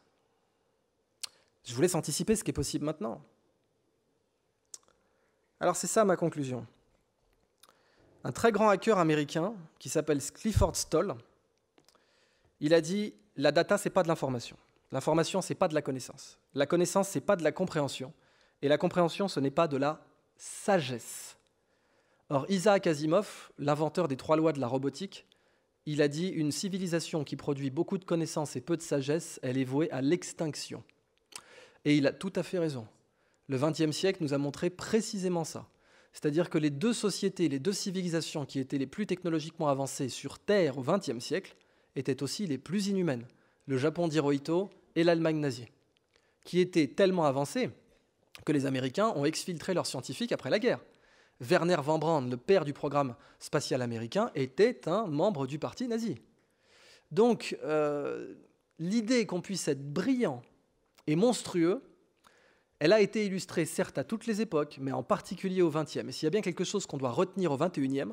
Je vous laisse anticiper ce qui est possible maintenant. Alors c'est ça ma conclusion. Un très grand hacker américain qui s'appelle Clifford Stoll, il a dit la data c'est pas de l'information. L'information, c'est pas de la connaissance. La connaissance, c'est pas de la compréhension. Et la compréhension, ce n'est pas de la sagesse. Or, Isaac Asimov, l'inventeur des trois lois de la robotique, il a dit Une civilisation qui produit beaucoup de connaissances et peu de sagesse, elle est vouée à l'extinction. Et il a tout à fait raison. Le XXe siècle nous a montré précisément ça. C'est-à-dire que les deux sociétés, les deux civilisations qui étaient les plus technologiquement avancées sur Terre au XXe siècle étaient aussi les plus inhumaines. Le Japon d'Hirohito et l'Allemagne nazie, qui était tellement avancée que les Américains ont exfiltré leurs scientifiques après la guerre. Werner von Braun, le père du programme spatial américain, était un membre du parti nazi. Donc, euh, l'idée qu'on puisse être brillant et monstrueux, elle a été illustrée certes à toutes les époques, mais en particulier au XXe. Et s'il y a bien quelque chose qu'on doit retenir au XXIe,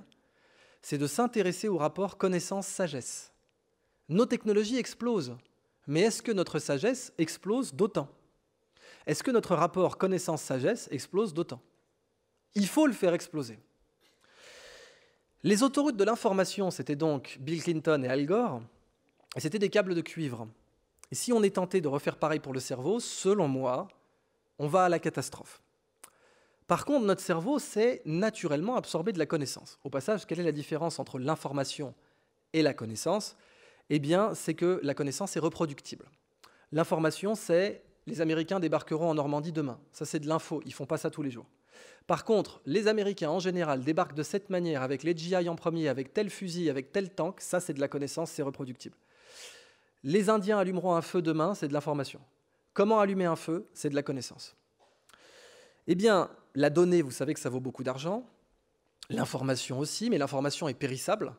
c'est de s'intéresser au rapport connaissance-sagesse. Nos technologies explosent mais est-ce que notre sagesse explose d'autant Est-ce que notre rapport connaissance-sagesse explose d'autant Il faut le faire exploser. Les autoroutes de l'information, c'était donc Bill Clinton et Al Gore, et c'était des câbles de cuivre. Et si on est tenté de refaire pareil pour le cerveau, selon moi, on va à la catastrophe. Par contre, notre cerveau s'est naturellement absorbé de la connaissance. Au passage, quelle est la différence entre l'information et la connaissance eh bien, c'est que la connaissance est reproductible. L'information, c'est les Américains débarqueront en Normandie demain. Ça, c'est de l'info. Ils font pas ça tous les jours. Par contre, les Américains en général débarquent de cette manière, avec les GI en premier, avec tel fusil, avec tel tank. Ça, c'est de la connaissance, c'est reproductible. Les Indiens allumeront un feu demain, c'est de l'information. Comment allumer un feu C'est de la connaissance. Eh bien, la donnée, vous savez que ça vaut beaucoup d'argent. L'information aussi, mais l'information est périssable.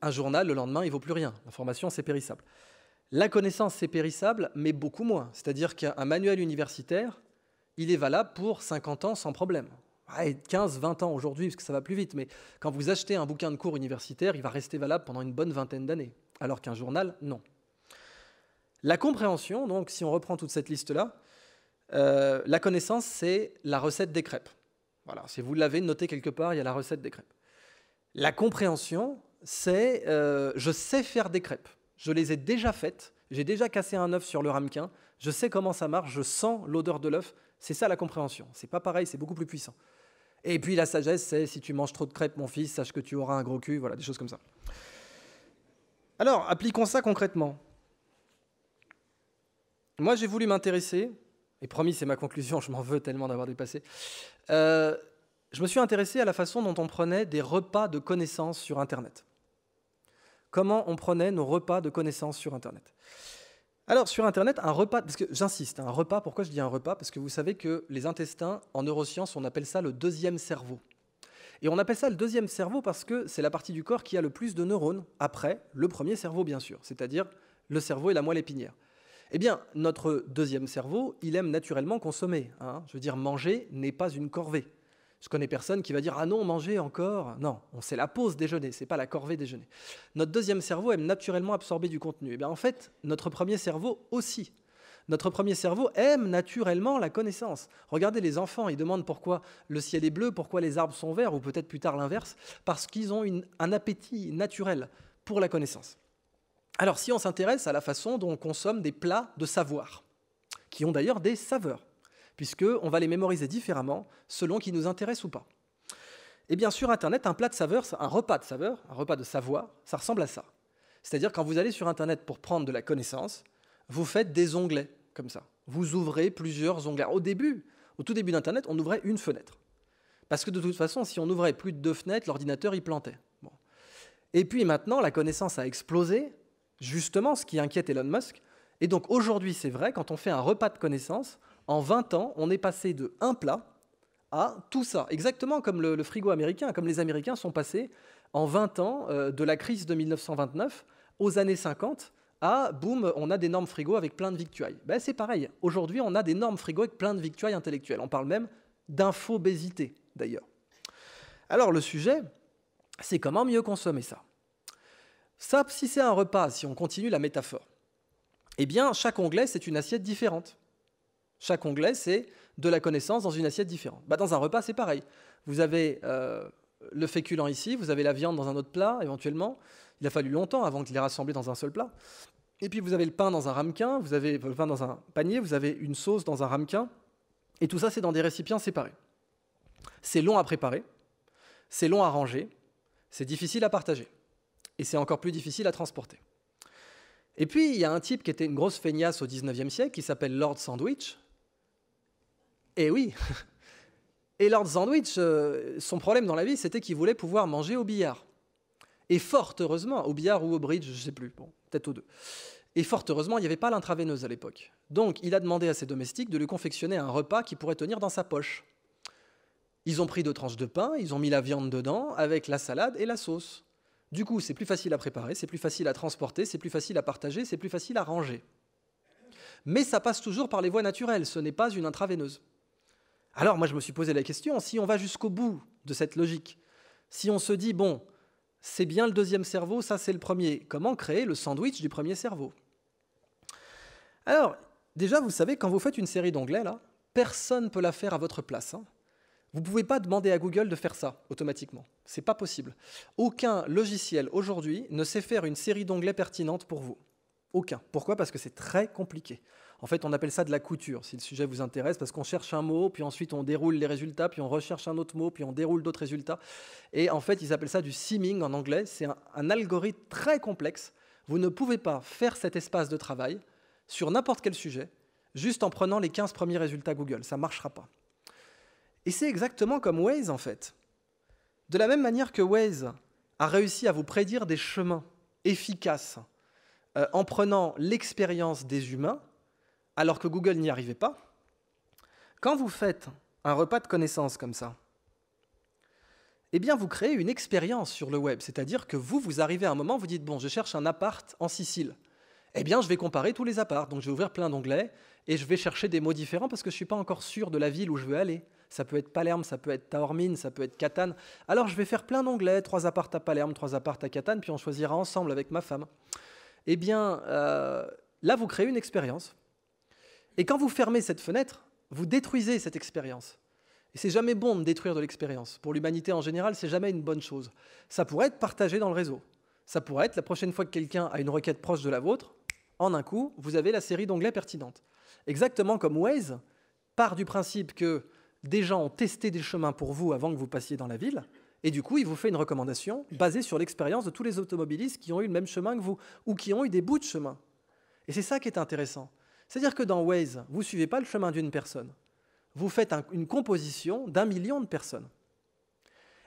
Un journal, le lendemain, il vaut plus rien. L'information, c'est périssable. La connaissance, c'est périssable, mais beaucoup moins. C'est-à-dire qu'un manuel universitaire, il est valable pour 50 ans sans problème. Ouais, 15, 20 ans aujourd'hui, parce que ça va plus vite, mais quand vous achetez un bouquin de cours universitaire, il va rester valable pendant une bonne vingtaine d'années, alors qu'un journal, non. La compréhension, donc si on reprend toute cette liste-là, euh, la connaissance, c'est la recette des crêpes. Voilà, si vous l'avez noté quelque part, il y a la recette des crêpes. La compréhension, c'est euh, je sais faire des crêpes. Je les ai déjà faites. J'ai déjà cassé un œuf sur le ramequin. Je sais comment ça marche. Je sens l'odeur de l'œuf. C'est ça la compréhension. C'est pas pareil. C'est beaucoup plus puissant. Et puis la sagesse, c'est si tu manges trop de crêpes, mon fils, sache que tu auras un gros cul. Voilà, des choses comme ça. Alors, appliquons ça concrètement. Moi, j'ai voulu m'intéresser, et promis, c'est ma conclusion, je m'en veux tellement d'avoir dépassé. Euh, je me suis intéressé à la façon dont on prenait des repas de connaissances sur Internet comment on prenait nos repas de connaissances sur Internet. Alors sur Internet, un repas, parce que j'insiste, un repas, pourquoi je dis un repas Parce que vous savez que les intestins, en neurosciences, on appelle ça le deuxième cerveau. Et on appelle ça le deuxième cerveau parce que c'est la partie du corps qui a le plus de neurones après le premier cerveau, bien sûr, c'est-à-dire le cerveau et la moelle épinière. Eh bien, notre deuxième cerveau, il aime naturellement consommer. Hein. Je veux dire, manger n'est pas une corvée. Je connais personne qui va dire ah non, manger encore. Non, on c'est la pause déjeuner, c'est pas la corvée déjeuner. Notre deuxième cerveau aime naturellement absorber du contenu. Et eh bien en fait, notre premier cerveau aussi. Notre premier cerveau aime naturellement la connaissance. Regardez les enfants, ils demandent pourquoi le ciel est bleu, pourquoi les arbres sont verts, ou peut-être plus tard l'inverse, parce qu'ils ont un appétit naturel pour la connaissance. Alors si on s'intéresse à la façon dont on consomme des plats de savoir, qui ont d'ailleurs des saveurs, puisqu'on va les mémoriser différemment selon qui nous intéresse ou pas. Et bien sur Internet, un plat de saveur, un repas de saveur, un repas de savoir, ça ressemble à ça. C'est-à-dire quand vous allez sur Internet pour prendre de la connaissance, vous faites des onglets comme ça. Vous ouvrez plusieurs onglets. Au début, au tout début d'Internet, on ouvrait une fenêtre. Parce que de toute façon, si on ouvrait plus de deux fenêtres, l'ordinateur y plantait. Et puis maintenant, la connaissance a explosé, justement, ce qui inquiète Elon Musk. Et donc aujourd'hui, c'est vrai, quand on fait un repas de connaissance, en 20 ans, on est passé de un plat à tout ça. Exactement comme le, frigo américain, comme les Américains sont passés en 20 ans euh, de la crise de 1929 aux années 50 à boum, on a d'énormes frigos avec plein de victuailles. Ben, c'est pareil. Aujourd'hui, on a d'énormes frigos avec plein de victuailles intellectuelles. On parle même d'infobésité, d'ailleurs. Alors, le sujet, c'est comment mieux consommer ça. Ça, si c'est un repas, si on continue la métaphore, eh bien, chaque onglet, c'est une assiette différente. Chaque onglet, c'est de la connaissance dans une assiette différente. Bah, dans un repas, c'est pareil. Vous avez euh, le féculent ici, vous avez la viande dans un autre plat, éventuellement. Il a fallu longtemps avant de les rassembler dans un seul plat. Et puis vous avez le pain dans un ramequin, vous avez le pain dans un panier, vous avez une sauce dans un ramequin. Et tout ça, c'est dans des récipients séparés. C'est long à préparer, c'est long à ranger, c'est difficile à partager. Et c'est encore plus difficile à transporter. Et puis, il y a un type qui était une grosse feignasse au 19e siècle, qui s'appelle Lord Sandwich, et eh oui Et Lord Sandwich, euh, son problème dans la vie, c'était qu'il voulait pouvoir manger au billard. Et fort heureusement, au billard ou au bridge, je ne sais plus, bon, peut-être aux deux. Et fort heureusement, il n'y avait pas l'intraveineuse à l'époque. Donc, il a demandé à ses domestiques de lui confectionner un repas qui pourrait tenir dans sa poche. Ils ont pris deux tranches de pain, ils ont mis la viande dedans, avec la salade et la sauce. Du coup, c'est plus facile à préparer, c'est plus facile à transporter, c'est plus facile à partager, c'est plus facile à ranger. Mais ça passe toujours par les voies naturelles, ce n'est pas une intraveineuse. Alors moi, je me suis posé la question, si on va jusqu'au bout de cette logique, si on se dit, bon, c'est bien le deuxième cerveau, ça c'est le premier, comment créer le sandwich du premier cerveau Alors, déjà, vous savez, quand vous faites une série d'onglets, là, personne ne peut la faire à votre place. Hein. Vous ne pouvez pas demander à Google de faire ça automatiquement. C'est pas possible. Aucun logiciel aujourd'hui ne sait faire une série d'onglets pertinente pour vous. Aucun. Pourquoi Parce que c'est très compliqué. En fait, on appelle ça de la couture, si le sujet vous intéresse, parce qu'on cherche un mot, puis ensuite on déroule les résultats, puis on recherche un autre mot, puis on déroule d'autres résultats. Et en fait, ils appellent ça du seeming en anglais. C'est un, algorithme très complexe. Vous ne pouvez pas faire cet espace de travail sur n'importe quel sujet juste en prenant les 15 premiers résultats Google. Ça ne marchera pas. Et c'est exactement comme Waze, en fait. De la même manière que Waze a réussi à vous prédire des chemins efficaces euh, en prenant l'expérience des humains, alors que Google n'y arrivait pas, quand vous faites un repas de connaissances comme ça, eh bien vous créez une expérience sur le web, c'est-à-dire que vous, vous arrivez à un moment, vous dites, bon, je cherche un appart en Sicile. Eh bien, je vais comparer tous les apparts. Donc, je vais ouvrir plein d'onglets et je vais chercher des mots différents parce que je ne suis pas encore sûr de la ville où je veux aller. Ça peut être Palerme, ça peut être Taormine, ça peut être Catane. Alors, je vais faire plein d'onglets, trois apparts à Palerme, trois apparts à Catane, puis on choisira ensemble avec ma femme. Eh bien, euh, là, vous créez une expérience. Et quand vous fermez cette fenêtre, vous détruisez cette expérience. Et c'est jamais bon de détruire de l'expérience. Pour l'humanité en général, c'est jamais une bonne chose. Ça pourrait être partagé dans le réseau. Ça pourrait être la prochaine fois que quelqu'un a une requête proche de la vôtre, en un coup, vous avez la série d'onglets pertinentes. Exactement comme Waze part du principe que des gens ont testé des chemins pour vous avant que vous passiez dans la ville, et du coup, il vous fait une recommandation basée sur l'expérience de tous les automobilistes qui ont eu le même chemin que vous, ou qui ont eu des bouts de chemin. Et c'est ça qui est intéressant. C'est-à-dire que dans Waze, vous ne suivez pas le chemin d'une personne, vous faites une composition d'un million de personnes.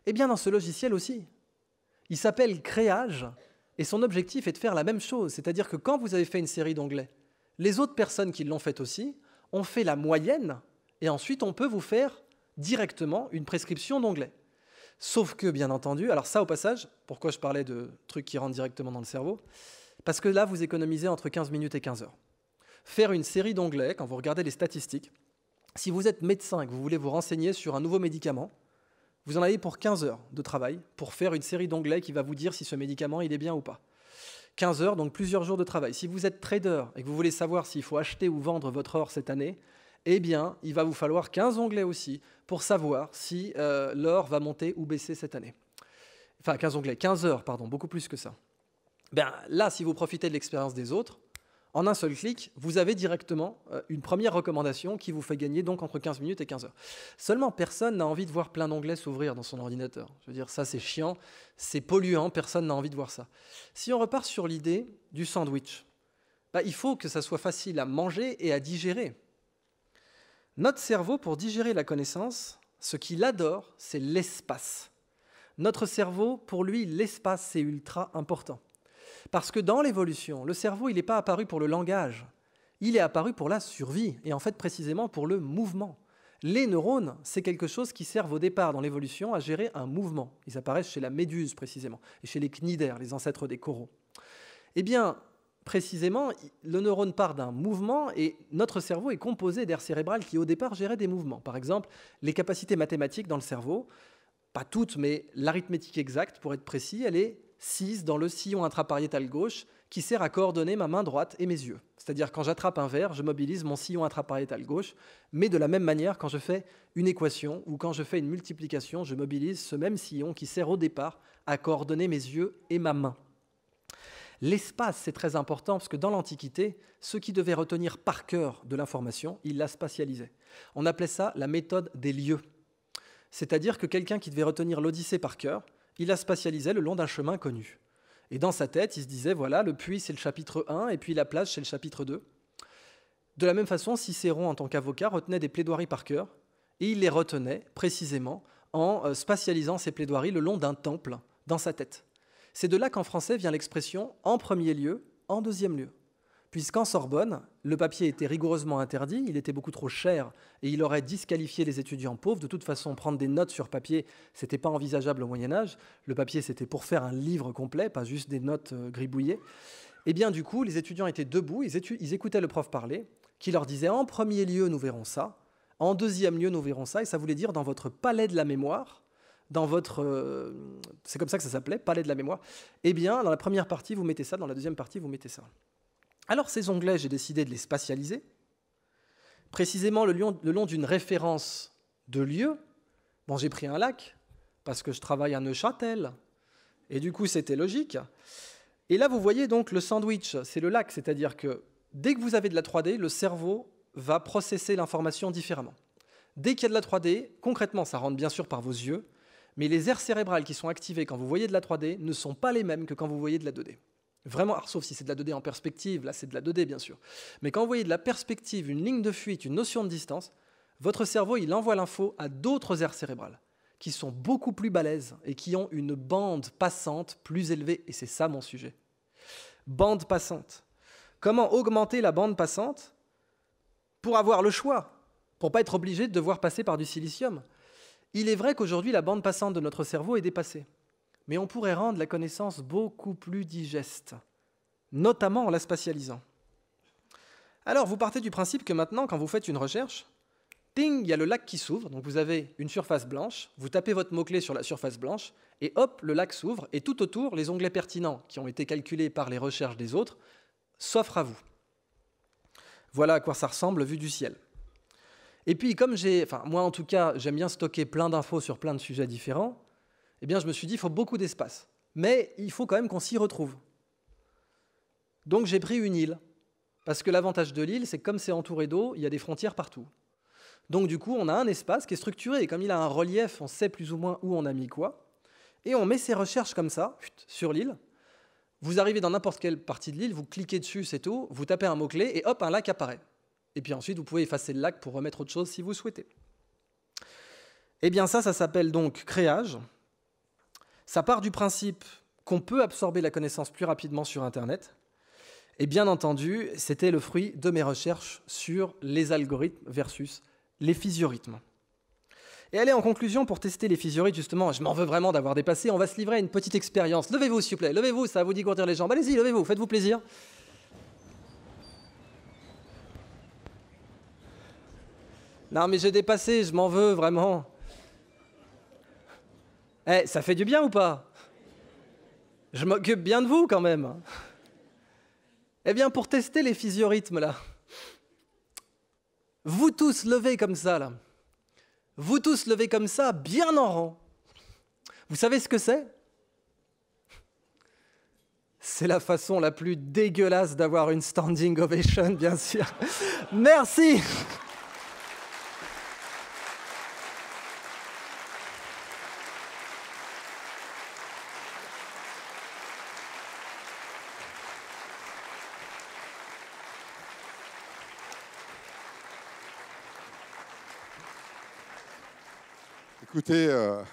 Eh bien, dans ce logiciel aussi, il s'appelle créage et son objectif est de faire la même chose. C'est-à-dire que quand vous avez fait une série d'onglets, les autres personnes qui l'ont fait aussi ont fait la moyenne et ensuite on peut vous faire directement une prescription d'onglets. Sauf que, bien entendu, alors ça au passage, pourquoi je parlais de trucs qui rentrent directement dans le cerveau Parce que là, vous économisez entre 15 minutes et 15 heures faire une série d'onglets, quand vous regardez les statistiques, si vous êtes médecin et que vous voulez vous renseigner sur un nouveau médicament, vous en avez pour 15 heures de travail pour faire une série d'onglets qui va vous dire si ce médicament il est bien ou pas. 15 heures, donc plusieurs jours de travail. Si vous êtes trader et que vous voulez savoir s'il faut acheter ou vendre votre or cette année, eh bien, il va vous falloir 15 onglets aussi pour savoir si euh, l'or va monter ou baisser cette année. Enfin, 15 onglets, 15 heures, pardon, beaucoup plus que ça. Ben, là, si vous profitez de l'expérience des autres, en un seul clic, vous avez directement euh, une première recommandation qui vous fait gagner donc entre 15 minutes et 15 heures. Seulement, personne n'a envie de voir plein d'onglets s'ouvrir dans son ordinateur. Je veux dire, ça c'est chiant, c'est polluant, personne n'a envie de voir ça. Si on repart sur l'idée du sandwich, bah, il faut que ça soit facile à manger et à digérer. Notre cerveau, pour digérer la connaissance, ce qu'il adore, c'est l'espace. Notre cerveau, pour lui, l'espace, c'est ultra important. Parce que dans l'évolution, le cerveau, il n'est pas apparu pour le langage, il est apparu pour la survie, et en fait précisément pour le mouvement. Les neurones, c'est quelque chose qui sert au départ dans l'évolution à gérer un mouvement. Ils apparaissent chez la méduse précisément, et chez les cnidaires, les ancêtres des coraux. Eh bien, précisément, le neurone part d'un mouvement et notre cerveau est composé d'aires cérébrales qui au départ géraient des mouvements. Par exemple, les capacités mathématiques dans le cerveau, pas toutes, mais l'arithmétique exacte, pour être précis, elle est 6 dans le sillon intrapariétal gauche qui sert à coordonner ma main droite et mes yeux. C'est-à-dire quand j'attrape un verre, je mobilise mon sillon intrapariétal gauche, mais de la même manière quand je fais une équation ou quand je fais une multiplication, je mobilise ce même sillon qui sert au départ à coordonner mes yeux et ma main. L'espace, c'est très important parce que dans l'Antiquité, ceux qui devaient retenir par cœur de l'information, ils la spatialisaient. On appelait ça la méthode des lieux. C'est-à-dire que quelqu'un qui devait retenir l'Odyssée par cœur, il la spatialisait le long d'un chemin connu. Et dans sa tête, il se disait, voilà, le puits, c'est le chapitre 1, et puis la plage, c'est le chapitre 2. De la même façon, Cicéron, en tant qu'avocat, retenait des plaidoiries par cœur, et il les retenait précisément en euh, spatialisant ses plaidoiries le long d'un temple, dans sa tête. C'est de là qu'en français vient l'expression en premier lieu, en deuxième lieu puisqu'en Sorbonne, le papier était rigoureusement interdit, il était beaucoup trop cher et il aurait disqualifié les étudiants pauvres. De toute façon, prendre des notes sur papier, c'était pas envisageable au Moyen Âge. Le papier, c'était pour faire un livre complet, pas juste des notes euh, gribouillées. Et eh bien du coup, les étudiants étaient debout, ils, écoutaient le prof parler, qui leur disait en premier lieu, nous verrons ça, en deuxième lieu, nous verrons ça, et ça voulait dire dans votre palais de la mémoire, dans votre. Euh, c'est comme ça que ça s'appelait, palais de la mémoire. Eh bien, dans la première partie, vous mettez ça, dans la deuxième partie, vous mettez ça. Alors ces onglets, j'ai décidé de les spatialiser, précisément le, long d'une référence de lieu. Bon, j'ai pris un lac, parce que je travaille à Neuchâtel, et du coup c'était logique. Et là, vous voyez donc le sandwich, c'est le lac, c'est-à-dire que dès que vous avez de la 3D, le cerveau va processer l'information différemment. Dès qu'il y a de la 3D, concrètement, ça rentre bien sûr par vos yeux, mais les aires cérébrales qui sont activées quand vous voyez de la 3D ne sont pas les mêmes que quand vous voyez de la 2D. Vraiment, sauf si c'est de la 2D en perspective, là c'est de la 2D bien sûr. Mais quand vous voyez de la perspective, une ligne de fuite, une notion de distance, votre cerveau, il envoie l'info à d'autres aires cérébrales qui sont beaucoup plus balèzes et qui ont une bande passante plus élevée. Et c'est ça mon sujet. Bande passante. Comment augmenter la bande passante pour avoir le choix, pour ne pas être obligé de devoir passer par du silicium Il est vrai qu'aujourd'hui, la bande passante de notre cerveau est dépassée mais on pourrait rendre la connaissance beaucoup plus digeste, notamment en la spatialisant. Alors, vous partez du principe que maintenant, quand vous faites une recherche, il y a le lac qui s'ouvre, donc vous avez une surface blanche, vous tapez votre mot-clé sur la surface blanche, et hop, le lac s'ouvre, et tout autour, les onglets pertinents qui ont été calculés par les recherches des autres s'offrent à vous. Voilà à quoi ça ressemble vu du ciel. Et puis, comme j'ai, enfin, moi en tout cas, j'aime bien stocker plein d'infos sur plein de sujets différents, eh bien, je me suis dit, il faut beaucoup d'espace. Mais il faut quand même qu'on s'y retrouve. Donc j'ai pris une île. Parce que l'avantage de l'île, c'est que comme c'est entouré d'eau, il y a des frontières partout. Donc du coup, on a un espace qui est structuré. Et comme il a un relief, on sait plus ou moins où on a mis quoi. Et on met ses recherches comme ça, sur l'île. Vous arrivez dans n'importe quelle partie de l'île, vous cliquez dessus, c'est tout, vous tapez un mot-clé et hop, un lac apparaît. Et puis ensuite, vous pouvez effacer le lac pour remettre autre chose si vous souhaitez. Eh bien ça, ça s'appelle donc créage. Ça part du principe qu'on peut absorber la connaissance plus rapidement sur Internet. Et bien entendu, c'était le fruit de mes recherches sur les algorithmes versus les physiorythmes. Et allez, en conclusion, pour tester les physiorythmes, justement, je m'en veux vraiment d'avoir dépassé, on va se livrer à une petite expérience. Levez-vous, s'il vous plaît, levez-vous, ça va vous dégourdir les gens. Allez-y, levez-vous, faites-vous plaisir. Non, mais j'ai dépassé, je m'en veux vraiment. Eh, ça fait du bien ou pas Je m'occupe bien de vous quand même. Eh bien, pour tester les physiorhythmes là, vous tous levez comme ça là, vous tous levez comme ça, bien en rang. Vous savez ce que c'est c'est la façon la plus dégueulasse d'avoir une standing ovation, bien sûr. Merci. C'est...